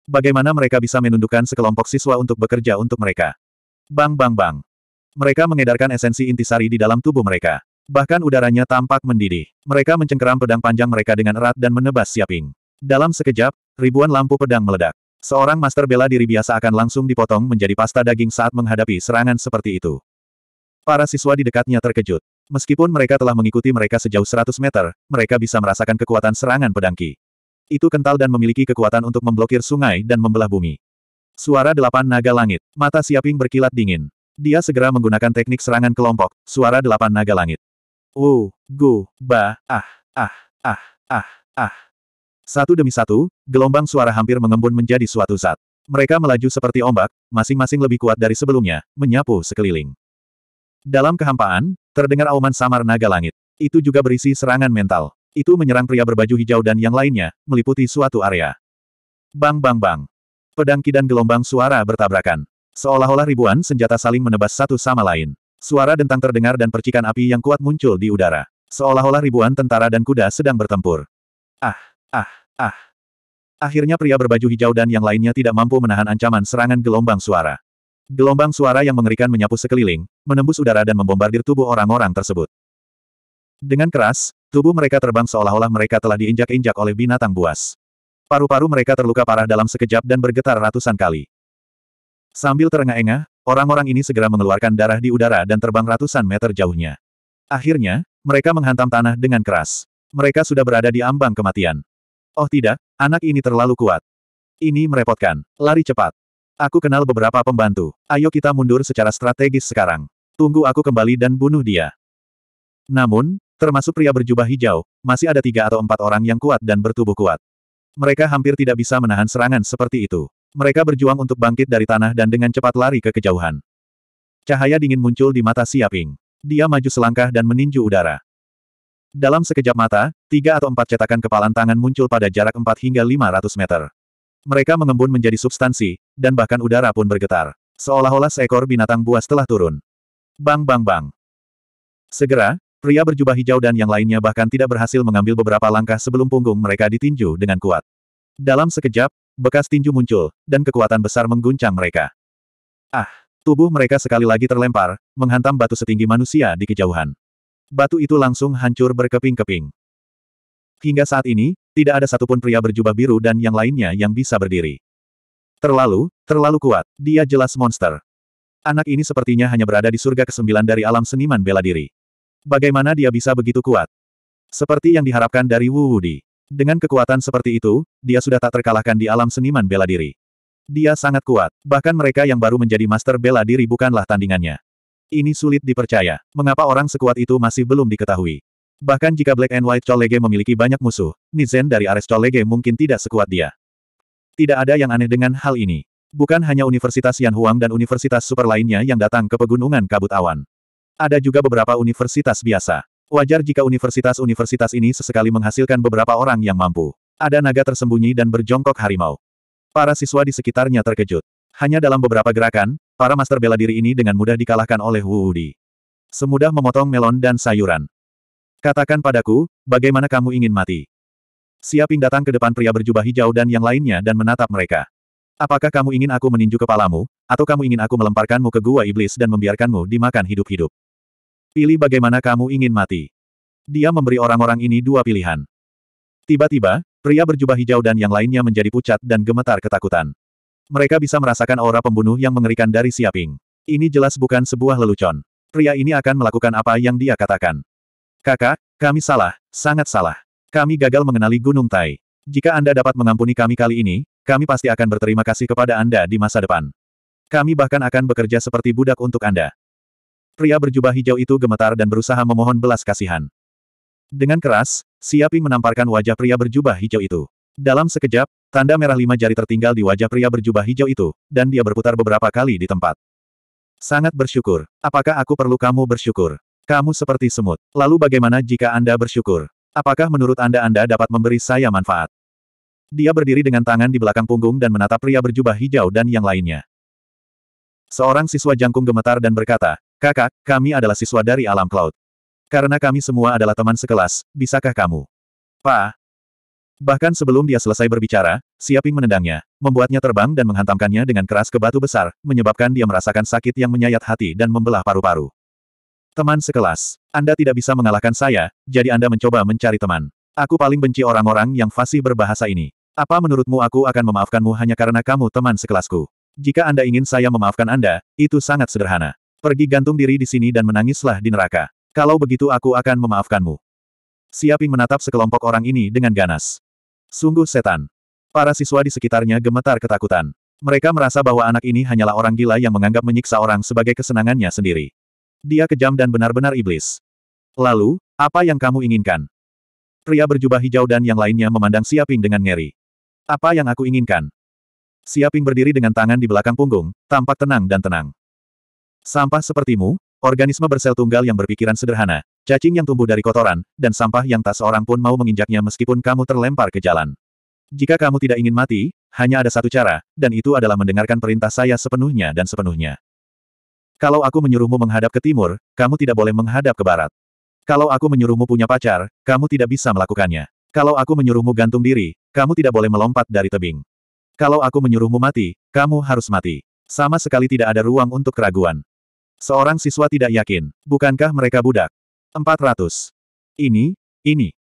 Bagaimana mereka bisa menundukkan sekelompok siswa untuk bekerja untuk mereka? Bang bang bang. Mereka mengedarkan esensi intisari di dalam tubuh mereka. Bahkan udaranya tampak mendidih. Mereka mencengkeram pedang panjang mereka dengan erat dan menebas Siaping. Dalam sekejap, ribuan lampu pedang meledak. Seorang master bela diri biasa akan langsung dipotong menjadi pasta daging saat menghadapi serangan seperti itu. Para siswa di dekatnya terkejut. Meskipun mereka telah mengikuti mereka sejauh 100 meter, mereka bisa merasakan kekuatan serangan pedangki. Itu kental dan memiliki kekuatan untuk memblokir sungai dan membelah bumi. Suara delapan naga langit. Mata Siaping berkilat dingin. Dia segera menggunakan teknik serangan kelompok, suara delapan naga langit. Oh, go, ba, ah, ah, ah, ah, ah. Satu demi satu, gelombang suara hampir mengembun menjadi suatu zat. Mereka melaju seperti ombak, masing-masing lebih kuat dari sebelumnya, menyapu sekeliling. Dalam kehampaan, terdengar auman samar naga langit. Itu juga berisi serangan mental. Itu menyerang pria berbaju hijau dan yang lainnya, meliputi suatu area. Bang bang bang. Pedang kidan gelombang suara bertabrakan. Seolah-olah ribuan senjata saling menebas satu sama lain. Suara dentang terdengar dan percikan api yang kuat muncul di udara. Seolah-olah ribuan tentara dan kuda sedang bertempur. Ah, ah, ah. Akhirnya pria berbaju hijau dan yang lainnya tidak mampu menahan ancaman serangan gelombang suara. Gelombang suara yang mengerikan menyapu sekeliling, menembus udara dan membombardir tubuh orang-orang tersebut. Dengan keras, tubuh mereka terbang seolah-olah mereka telah diinjak-injak oleh binatang buas. Paru-paru mereka terluka parah dalam sekejap dan bergetar ratusan kali. Sambil terengah-engah, Orang-orang ini segera mengeluarkan darah di udara dan terbang ratusan meter jauhnya. Akhirnya, mereka menghantam tanah dengan keras. Mereka sudah berada di ambang kematian. Oh tidak, anak ini terlalu kuat. Ini merepotkan. Lari cepat. Aku kenal beberapa pembantu. Ayo kita mundur secara strategis sekarang. Tunggu aku kembali dan bunuh dia. Namun, termasuk pria berjubah hijau, masih ada tiga atau empat orang yang kuat dan bertubuh kuat. Mereka hampir tidak bisa menahan serangan seperti itu. Mereka berjuang untuk bangkit dari tanah dan dengan cepat lari ke kejauhan. Cahaya dingin muncul di mata Siaping. Dia maju selangkah dan meninju udara. Dalam sekejap mata, tiga atau empat cetakan kepalan tangan muncul pada jarak empat hingga lima ratus meter. Mereka mengembun menjadi substansi, dan bahkan udara pun bergetar. Seolah-olah seekor binatang buas telah turun. Bang bang bang. Segera, pria berjubah hijau dan yang lainnya bahkan tidak berhasil mengambil beberapa langkah sebelum punggung mereka ditinju dengan kuat. Dalam sekejap, Bekas tinju muncul, dan kekuatan besar mengguncang mereka. Ah! Tubuh mereka sekali lagi terlempar, menghantam batu setinggi manusia di kejauhan. Batu itu langsung hancur berkeping-keping. Hingga saat ini, tidak ada satupun pria berjubah biru dan yang lainnya yang bisa berdiri. Terlalu, terlalu kuat, dia jelas monster. Anak ini sepertinya hanya berada di surga kesembilan dari alam seniman bela diri. Bagaimana dia bisa begitu kuat? Seperti yang diharapkan dari Wu Wudi. Dengan kekuatan seperti itu, dia sudah tak terkalahkan di alam seniman bela diri. Dia sangat kuat, bahkan mereka yang baru menjadi master bela diri bukanlah tandingannya. Ini sulit dipercaya. Mengapa orang sekuat itu masih belum diketahui? Bahkan jika Black and White Cholege memiliki banyak musuh, Nizen dari Ares Cholege mungkin tidak sekuat dia. Tidak ada yang aneh dengan hal ini. Bukan hanya Universitas Yanhuang dan universitas super lainnya yang datang ke Pegunungan Kabut Awan. Ada juga beberapa universitas biasa. Wajar jika universitas-universitas ini sesekali menghasilkan beberapa orang yang mampu. Ada naga tersembunyi dan berjongkok harimau. Para siswa di sekitarnya terkejut. Hanya dalam beberapa gerakan, para master bela diri ini dengan mudah dikalahkan oleh Wu Udi. Semudah memotong melon dan sayuran. Katakan padaku, bagaimana kamu ingin mati? Siap Siaping datang ke depan pria berjubah hijau dan yang lainnya dan menatap mereka. Apakah kamu ingin aku meninju kepalamu, atau kamu ingin aku melemparkanmu ke gua iblis dan membiarkanmu dimakan hidup-hidup? Pilih bagaimana kamu ingin mati. Dia memberi orang-orang ini dua pilihan. Tiba-tiba, pria berjubah hijau dan yang lainnya menjadi pucat dan gemetar ketakutan. Mereka bisa merasakan aura pembunuh yang mengerikan dari Siaping. Ini jelas bukan sebuah lelucon. Pria ini akan melakukan apa yang dia katakan. Kakak, kami salah, sangat salah. Kami gagal mengenali Gunung Tai. Jika Anda dapat mengampuni kami kali ini, kami pasti akan berterima kasih kepada Anda di masa depan. Kami bahkan akan bekerja seperti budak untuk Anda. Pria berjubah hijau itu gemetar dan berusaha memohon belas kasihan. Dengan keras, Siaping menamparkan wajah pria berjubah hijau itu. Dalam sekejap, tanda merah lima jari tertinggal di wajah pria berjubah hijau itu, dan dia berputar beberapa kali di tempat. Sangat bersyukur. Apakah aku perlu kamu bersyukur? Kamu seperti semut. Lalu bagaimana jika Anda bersyukur? Apakah menurut Anda Anda dapat memberi saya manfaat? Dia berdiri dengan tangan di belakang punggung dan menatap pria berjubah hijau dan yang lainnya. Seorang siswa jangkung gemetar dan berkata, Kakak, kami adalah siswa dari alam cloud. Karena kami semua adalah teman sekelas, bisakah kamu? Pa. Bahkan sebelum dia selesai berbicara, Siaping menendangnya, membuatnya terbang dan menghantamkannya dengan keras ke batu besar, menyebabkan dia merasakan sakit yang menyayat hati dan membelah paru-paru. Teman sekelas, Anda tidak bisa mengalahkan saya, jadi Anda mencoba mencari teman. Aku paling benci orang-orang yang fasih berbahasa ini. Apa menurutmu aku akan memaafkanmu hanya karena kamu teman sekelasku? Jika Anda ingin saya memaafkan Anda, itu sangat sederhana. Pergi gantung diri di sini dan menangislah di neraka. Kalau begitu aku akan memaafkanmu. Siaping menatap sekelompok orang ini dengan ganas. Sungguh setan. Para siswa di sekitarnya gemetar ketakutan. Mereka merasa bahwa anak ini hanyalah orang gila yang menganggap menyiksa orang sebagai kesenangannya sendiri. Dia kejam dan benar-benar iblis. Lalu, apa yang kamu inginkan? Pria berjubah hijau dan yang lainnya memandang Siaping dengan ngeri. Apa yang aku inginkan? Siaping berdiri dengan tangan di belakang punggung, tampak tenang dan tenang. Sampah sepertimu, organisme bersel tunggal yang berpikiran sederhana, cacing yang tumbuh dari kotoran, dan sampah yang tak seorang pun mau menginjaknya meskipun kamu terlempar ke jalan. Jika kamu tidak ingin mati, hanya ada satu cara, dan itu adalah mendengarkan perintah saya sepenuhnya dan sepenuhnya. Kalau aku menyuruhmu menghadap ke timur, kamu tidak boleh menghadap ke barat. Kalau aku menyuruhmu punya pacar, kamu tidak bisa melakukannya. Kalau aku menyuruhmu gantung diri, kamu tidak boleh melompat dari tebing. Kalau aku menyuruhmu mati, kamu harus mati. Sama sekali tidak ada ruang untuk keraguan. Seorang siswa tidak yakin. Bukankah mereka budak? 400. Ini, ini.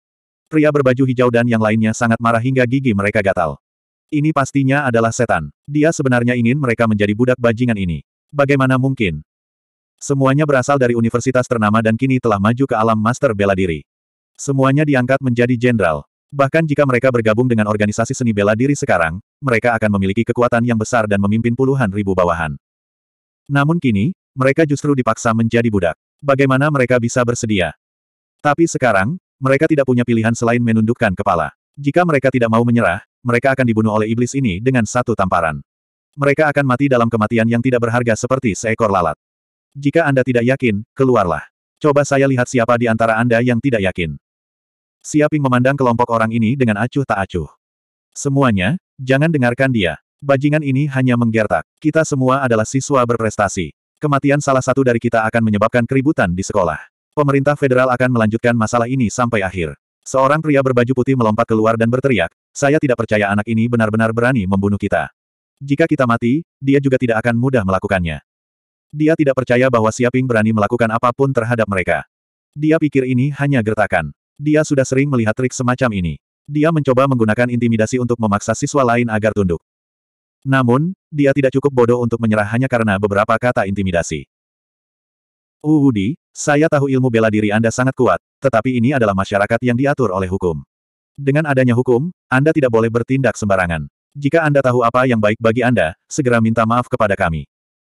Pria berbaju hijau dan yang lainnya sangat marah hingga gigi mereka gatal. Ini pastinya adalah setan. Dia sebenarnya ingin mereka menjadi budak bajingan ini. Bagaimana mungkin? Semuanya berasal dari universitas ternama dan kini telah maju ke alam master bela diri. Semuanya diangkat menjadi jenderal. Bahkan jika mereka bergabung dengan organisasi seni bela diri sekarang, mereka akan memiliki kekuatan yang besar dan memimpin puluhan ribu bawahan. Namun kini, mereka justru dipaksa menjadi budak. Bagaimana mereka bisa bersedia? Tapi sekarang, mereka tidak punya pilihan selain menundukkan kepala. Jika mereka tidak mau menyerah, mereka akan dibunuh oleh iblis ini dengan satu tamparan. Mereka akan mati dalam kematian yang tidak berharga seperti seekor lalat. Jika Anda tidak yakin, keluarlah. Coba saya lihat siapa di antara Anda yang tidak yakin. Siaping memandang kelompok orang ini dengan acuh tak acuh. Semuanya, jangan dengarkan dia. Bajingan ini hanya menggertak. Kita semua adalah siswa berprestasi. Kematian salah satu dari kita akan menyebabkan keributan di sekolah. Pemerintah federal akan melanjutkan masalah ini sampai akhir. Seorang pria berbaju putih melompat keluar dan berteriak, saya tidak percaya anak ini benar-benar berani membunuh kita. Jika kita mati, dia juga tidak akan mudah melakukannya. Dia tidak percaya bahwa Siaping berani melakukan apapun terhadap mereka. Dia pikir ini hanya gertakan. Dia sudah sering melihat trik semacam ini. Dia mencoba menggunakan intimidasi untuk memaksa siswa lain agar tunduk. Namun, dia tidak cukup bodoh untuk menyerah hanya karena beberapa kata intimidasi. Uudi, saya tahu ilmu bela diri Anda sangat kuat, tetapi ini adalah masyarakat yang diatur oleh hukum. Dengan adanya hukum, Anda tidak boleh bertindak sembarangan. Jika Anda tahu apa yang baik bagi Anda, segera minta maaf kepada kami.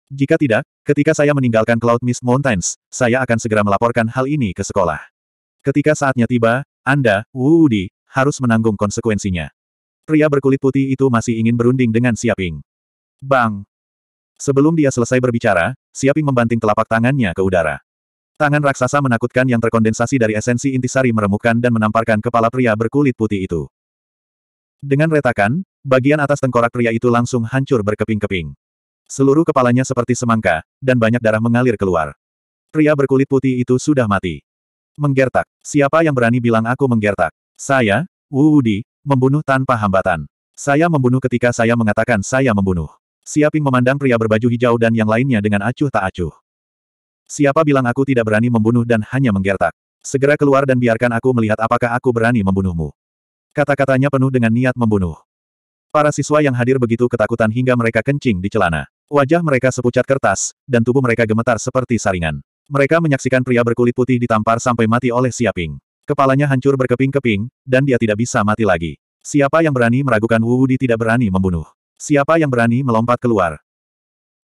Jika tidak, ketika saya meninggalkan Cloud Mist Mountains, saya akan segera melaporkan hal ini ke sekolah. Ketika saatnya tiba, Anda, Wudi, harus menanggung konsekuensinya. Pria berkulit putih itu masih ingin berunding dengan Siaping. Bang! Sebelum dia selesai berbicara, Siaping membanting telapak tangannya ke udara. Tangan raksasa menakutkan yang terkondensasi dari esensi intisari meremukkan dan menamparkan kepala pria berkulit putih itu. Dengan retakan, bagian atas tengkorak pria itu langsung hancur berkeping-keping. Seluruh kepalanya seperti semangka, dan banyak darah mengalir keluar. Pria berkulit putih itu sudah mati. Menggertak. Siapa yang berani bilang aku menggertak? Saya, Wu Wudi, Membunuh tanpa hambatan. Saya membunuh ketika saya mengatakan saya membunuh. Siaping memandang pria berbaju hijau dan yang lainnya dengan acuh tak acuh. Siapa bilang aku tidak berani membunuh dan hanya menggertak. Segera keluar dan biarkan aku melihat apakah aku berani membunuhmu. Kata-katanya penuh dengan niat membunuh. Para siswa yang hadir begitu ketakutan hingga mereka kencing di celana. Wajah mereka sepucat kertas, dan tubuh mereka gemetar seperti saringan. Mereka menyaksikan pria berkulit putih ditampar sampai mati oleh Siaping. Kepalanya hancur berkeping-keping, dan dia tidak bisa mati lagi. Siapa yang berani meragukan Wu Di tidak berani membunuh? Siapa yang berani melompat keluar?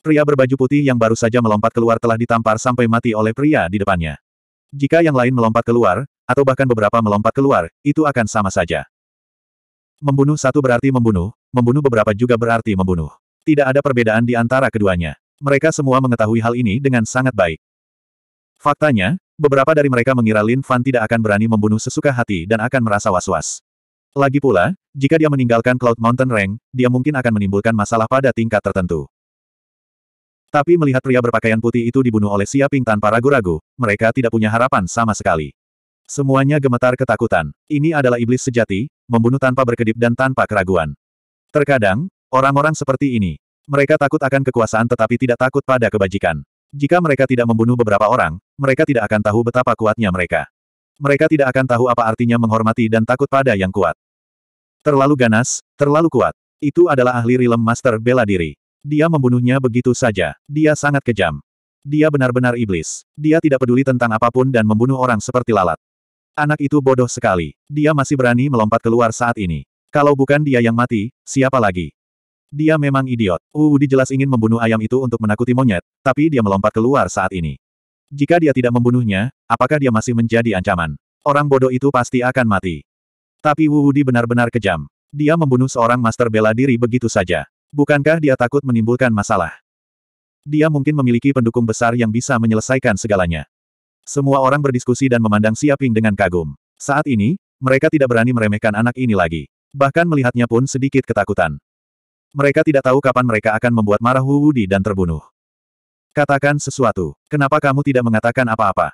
Pria berbaju putih yang baru saja melompat keluar telah ditampar sampai mati oleh pria di depannya. Jika yang lain melompat keluar, atau bahkan beberapa melompat keluar, itu akan sama saja. Membunuh satu berarti membunuh, membunuh beberapa juga berarti membunuh. Tidak ada perbedaan di antara keduanya. Mereka semua mengetahui hal ini dengan sangat baik. Faktanya, Beberapa dari mereka mengira Lin Fan tidak akan berani membunuh sesuka hati dan akan merasa was-was. Lagi pula, jika dia meninggalkan Cloud Mountain Rank, dia mungkin akan menimbulkan masalah pada tingkat tertentu. Tapi melihat pria berpakaian putih itu dibunuh oleh Siaping tanpa ragu-ragu, mereka tidak punya harapan sama sekali. Semuanya gemetar ketakutan. Ini adalah iblis sejati, membunuh tanpa berkedip dan tanpa keraguan. Terkadang, orang-orang seperti ini, mereka takut akan kekuasaan tetapi tidak takut pada kebajikan. Jika mereka tidak membunuh beberapa orang, mereka tidak akan tahu betapa kuatnya mereka. Mereka tidak akan tahu apa artinya menghormati dan takut pada yang kuat. Terlalu ganas, terlalu kuat. Itu adalah ahli realm master bela diri. Dia membunuhnya begitu saja. Dia sangat kejam. Dia benar-benar iblis. Dia tidak peduli tentang apapun dan membunuh orang seperti lalat. Anak itu bodoh sekali. Dia masih berani melompat keluar saat ini. Kalau bukan dia yang mati, siapa lagi? Dia memang idiot. Uudi uh, jelas ingin membunuh ayam itu untuk menakuti monyet, tapi dia melompat keluar saat ini. Jika dia tidak membunuhnya, apakah dia masih menjadi ancaman? Orang bodoh itu pasti akan mati. Tapi Wu di benar-benar kejam. Dia membunuh seorang master bela diri begitu saja. Bukankah dia takut menimbulkan masalah? Dia mungkin memiliki pendukung besar yang bisa menyelesaikan segalanya. Semua orang berdiskusi dan memandang Siaping dengan kagum. Saat ini, mereka tidak berani meremehkan anak ini lagi. Bahkan melihatnya pun sedikit ketakutan. Mereka tidak tahu kapan mereka akan membuat marah Wu Wudi dan terbunuh. Katakan sesuatu. Kenapa kamu tidak mengatakan apa-apa?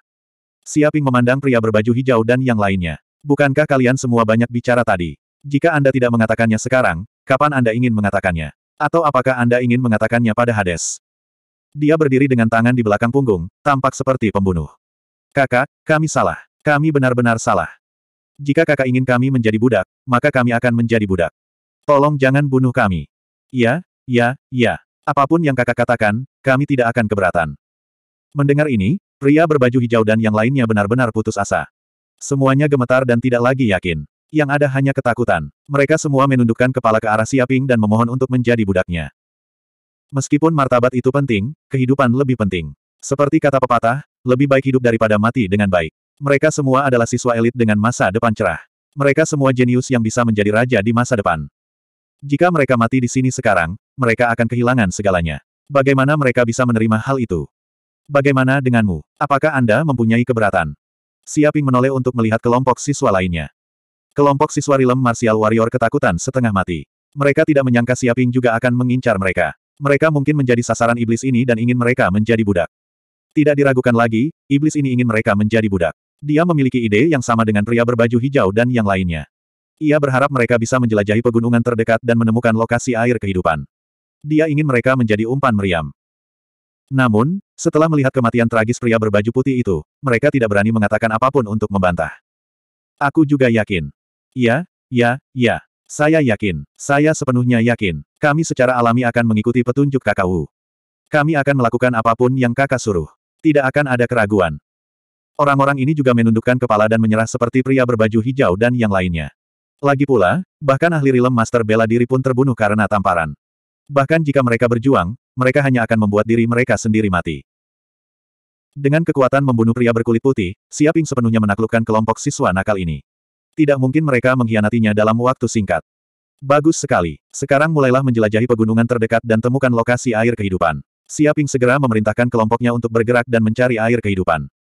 Siaping memandang pria berbaju hijau dan yang lainnya. Bukankah kalian semua banyak bicara tadi? Jika Anda tidak mengatakannya sekarang, kapan Anda ingin mengatakannya? Atau apakah Anda ingin mengatakannya pada Hades? Dia berdiri dengan tangan di belakang punggung, tampak seperti pembunuh. Kakak, kami salah. Kami benar-benar salah. Jika kakak ingin kami menjadi budak, maka kami akan menjadi budak. Tolong jangan bunuh kami. Ya, ya, ya. Apapun yang kakak katakan, kami tidak akan keberatan. Mendengar ini, pria berbaju hijau dan yang lainnya benar-benar putus asa. Semuanya gemetar dan tidak lagi yakin. Yang ada hanya ketakutan. Mereka semua menundukkan kepala ke arah Siaping dan memohon untuk menjadi budaknya. Meskipun martabat itu penting, kehidupan lebih penting. Seperti kata pepatah, lebih baik hidup daripada mati dengan baik. Mereka semua adalah siswa elit dengan masa depan cerah. Mereka semua jenius yang bisa menjadi raja di masa depan. Jika mereka mati di sini sekarang, mereka akan kehilangan segalanya. Bagaimana mereka bisa menerima hal itu? Bagaimana denganmu? Apakah Anda mempunyai keberatan? Siaping menoleh untuk melihat kelompok siswa lainnya. Kelompok siswa Rilem Martial Warrior ketakutan setengah mati. Mereka tidak menyangka Siaping juga akan mengincar mereka. Mereka mungkin menjadi sasaran iblis ini dan ingin mereka menjadi budak. Tidak diragukan lagi, iblis ini ingin mereka menjadi budak. Dia memiliki ide yang sama dengan pria berbaju hijau dan yang lainnya. Ia berharap mereka bisa menjelajahi pegunungan terdekat dan menemukan lokasi air kehidupan. Dia ingin mereka menjadi umpan meriam. Namun, setelah melihat kematian tragis pria berbaju putih itu, mereka tidak berani mengatakan apapun untuk membantah. Aku juga yakin. Ya, ya, ya. Saya yakin. Saya sepenuhnya yakin. Kami secara alami akan mengikuti petunjuk kakak Wu. Kami akan melakukan apapun yang kakak suruh. Tidak akan ada keraguan. Orang-orang ini juga menundukkan kepala dan menyerah seperti pria berbaju hijau dan yang lainnya. Lagi pula, bahkan ahli rilem master bela diri pun terbunuh karena tamparan. Bahkan jika mereka berjuang, mereka hanya akan membuat diri mereka sendiri mati. Dengan kekuatan membunuh pria berkulit putih, Siaping sepenuhnya menaklukkan kelompok siswa nakal ini. Tidak mungkin mereka mengkhianatinya dalam waktu singkat. Bagus sekali. Sekarang mulailah menjelajahi pegunungan terdekat dan temukan lokasi air kehidupan. Siaping segera memerintahkan kelompoknya untuk bergerak dan mencari air kehidupan.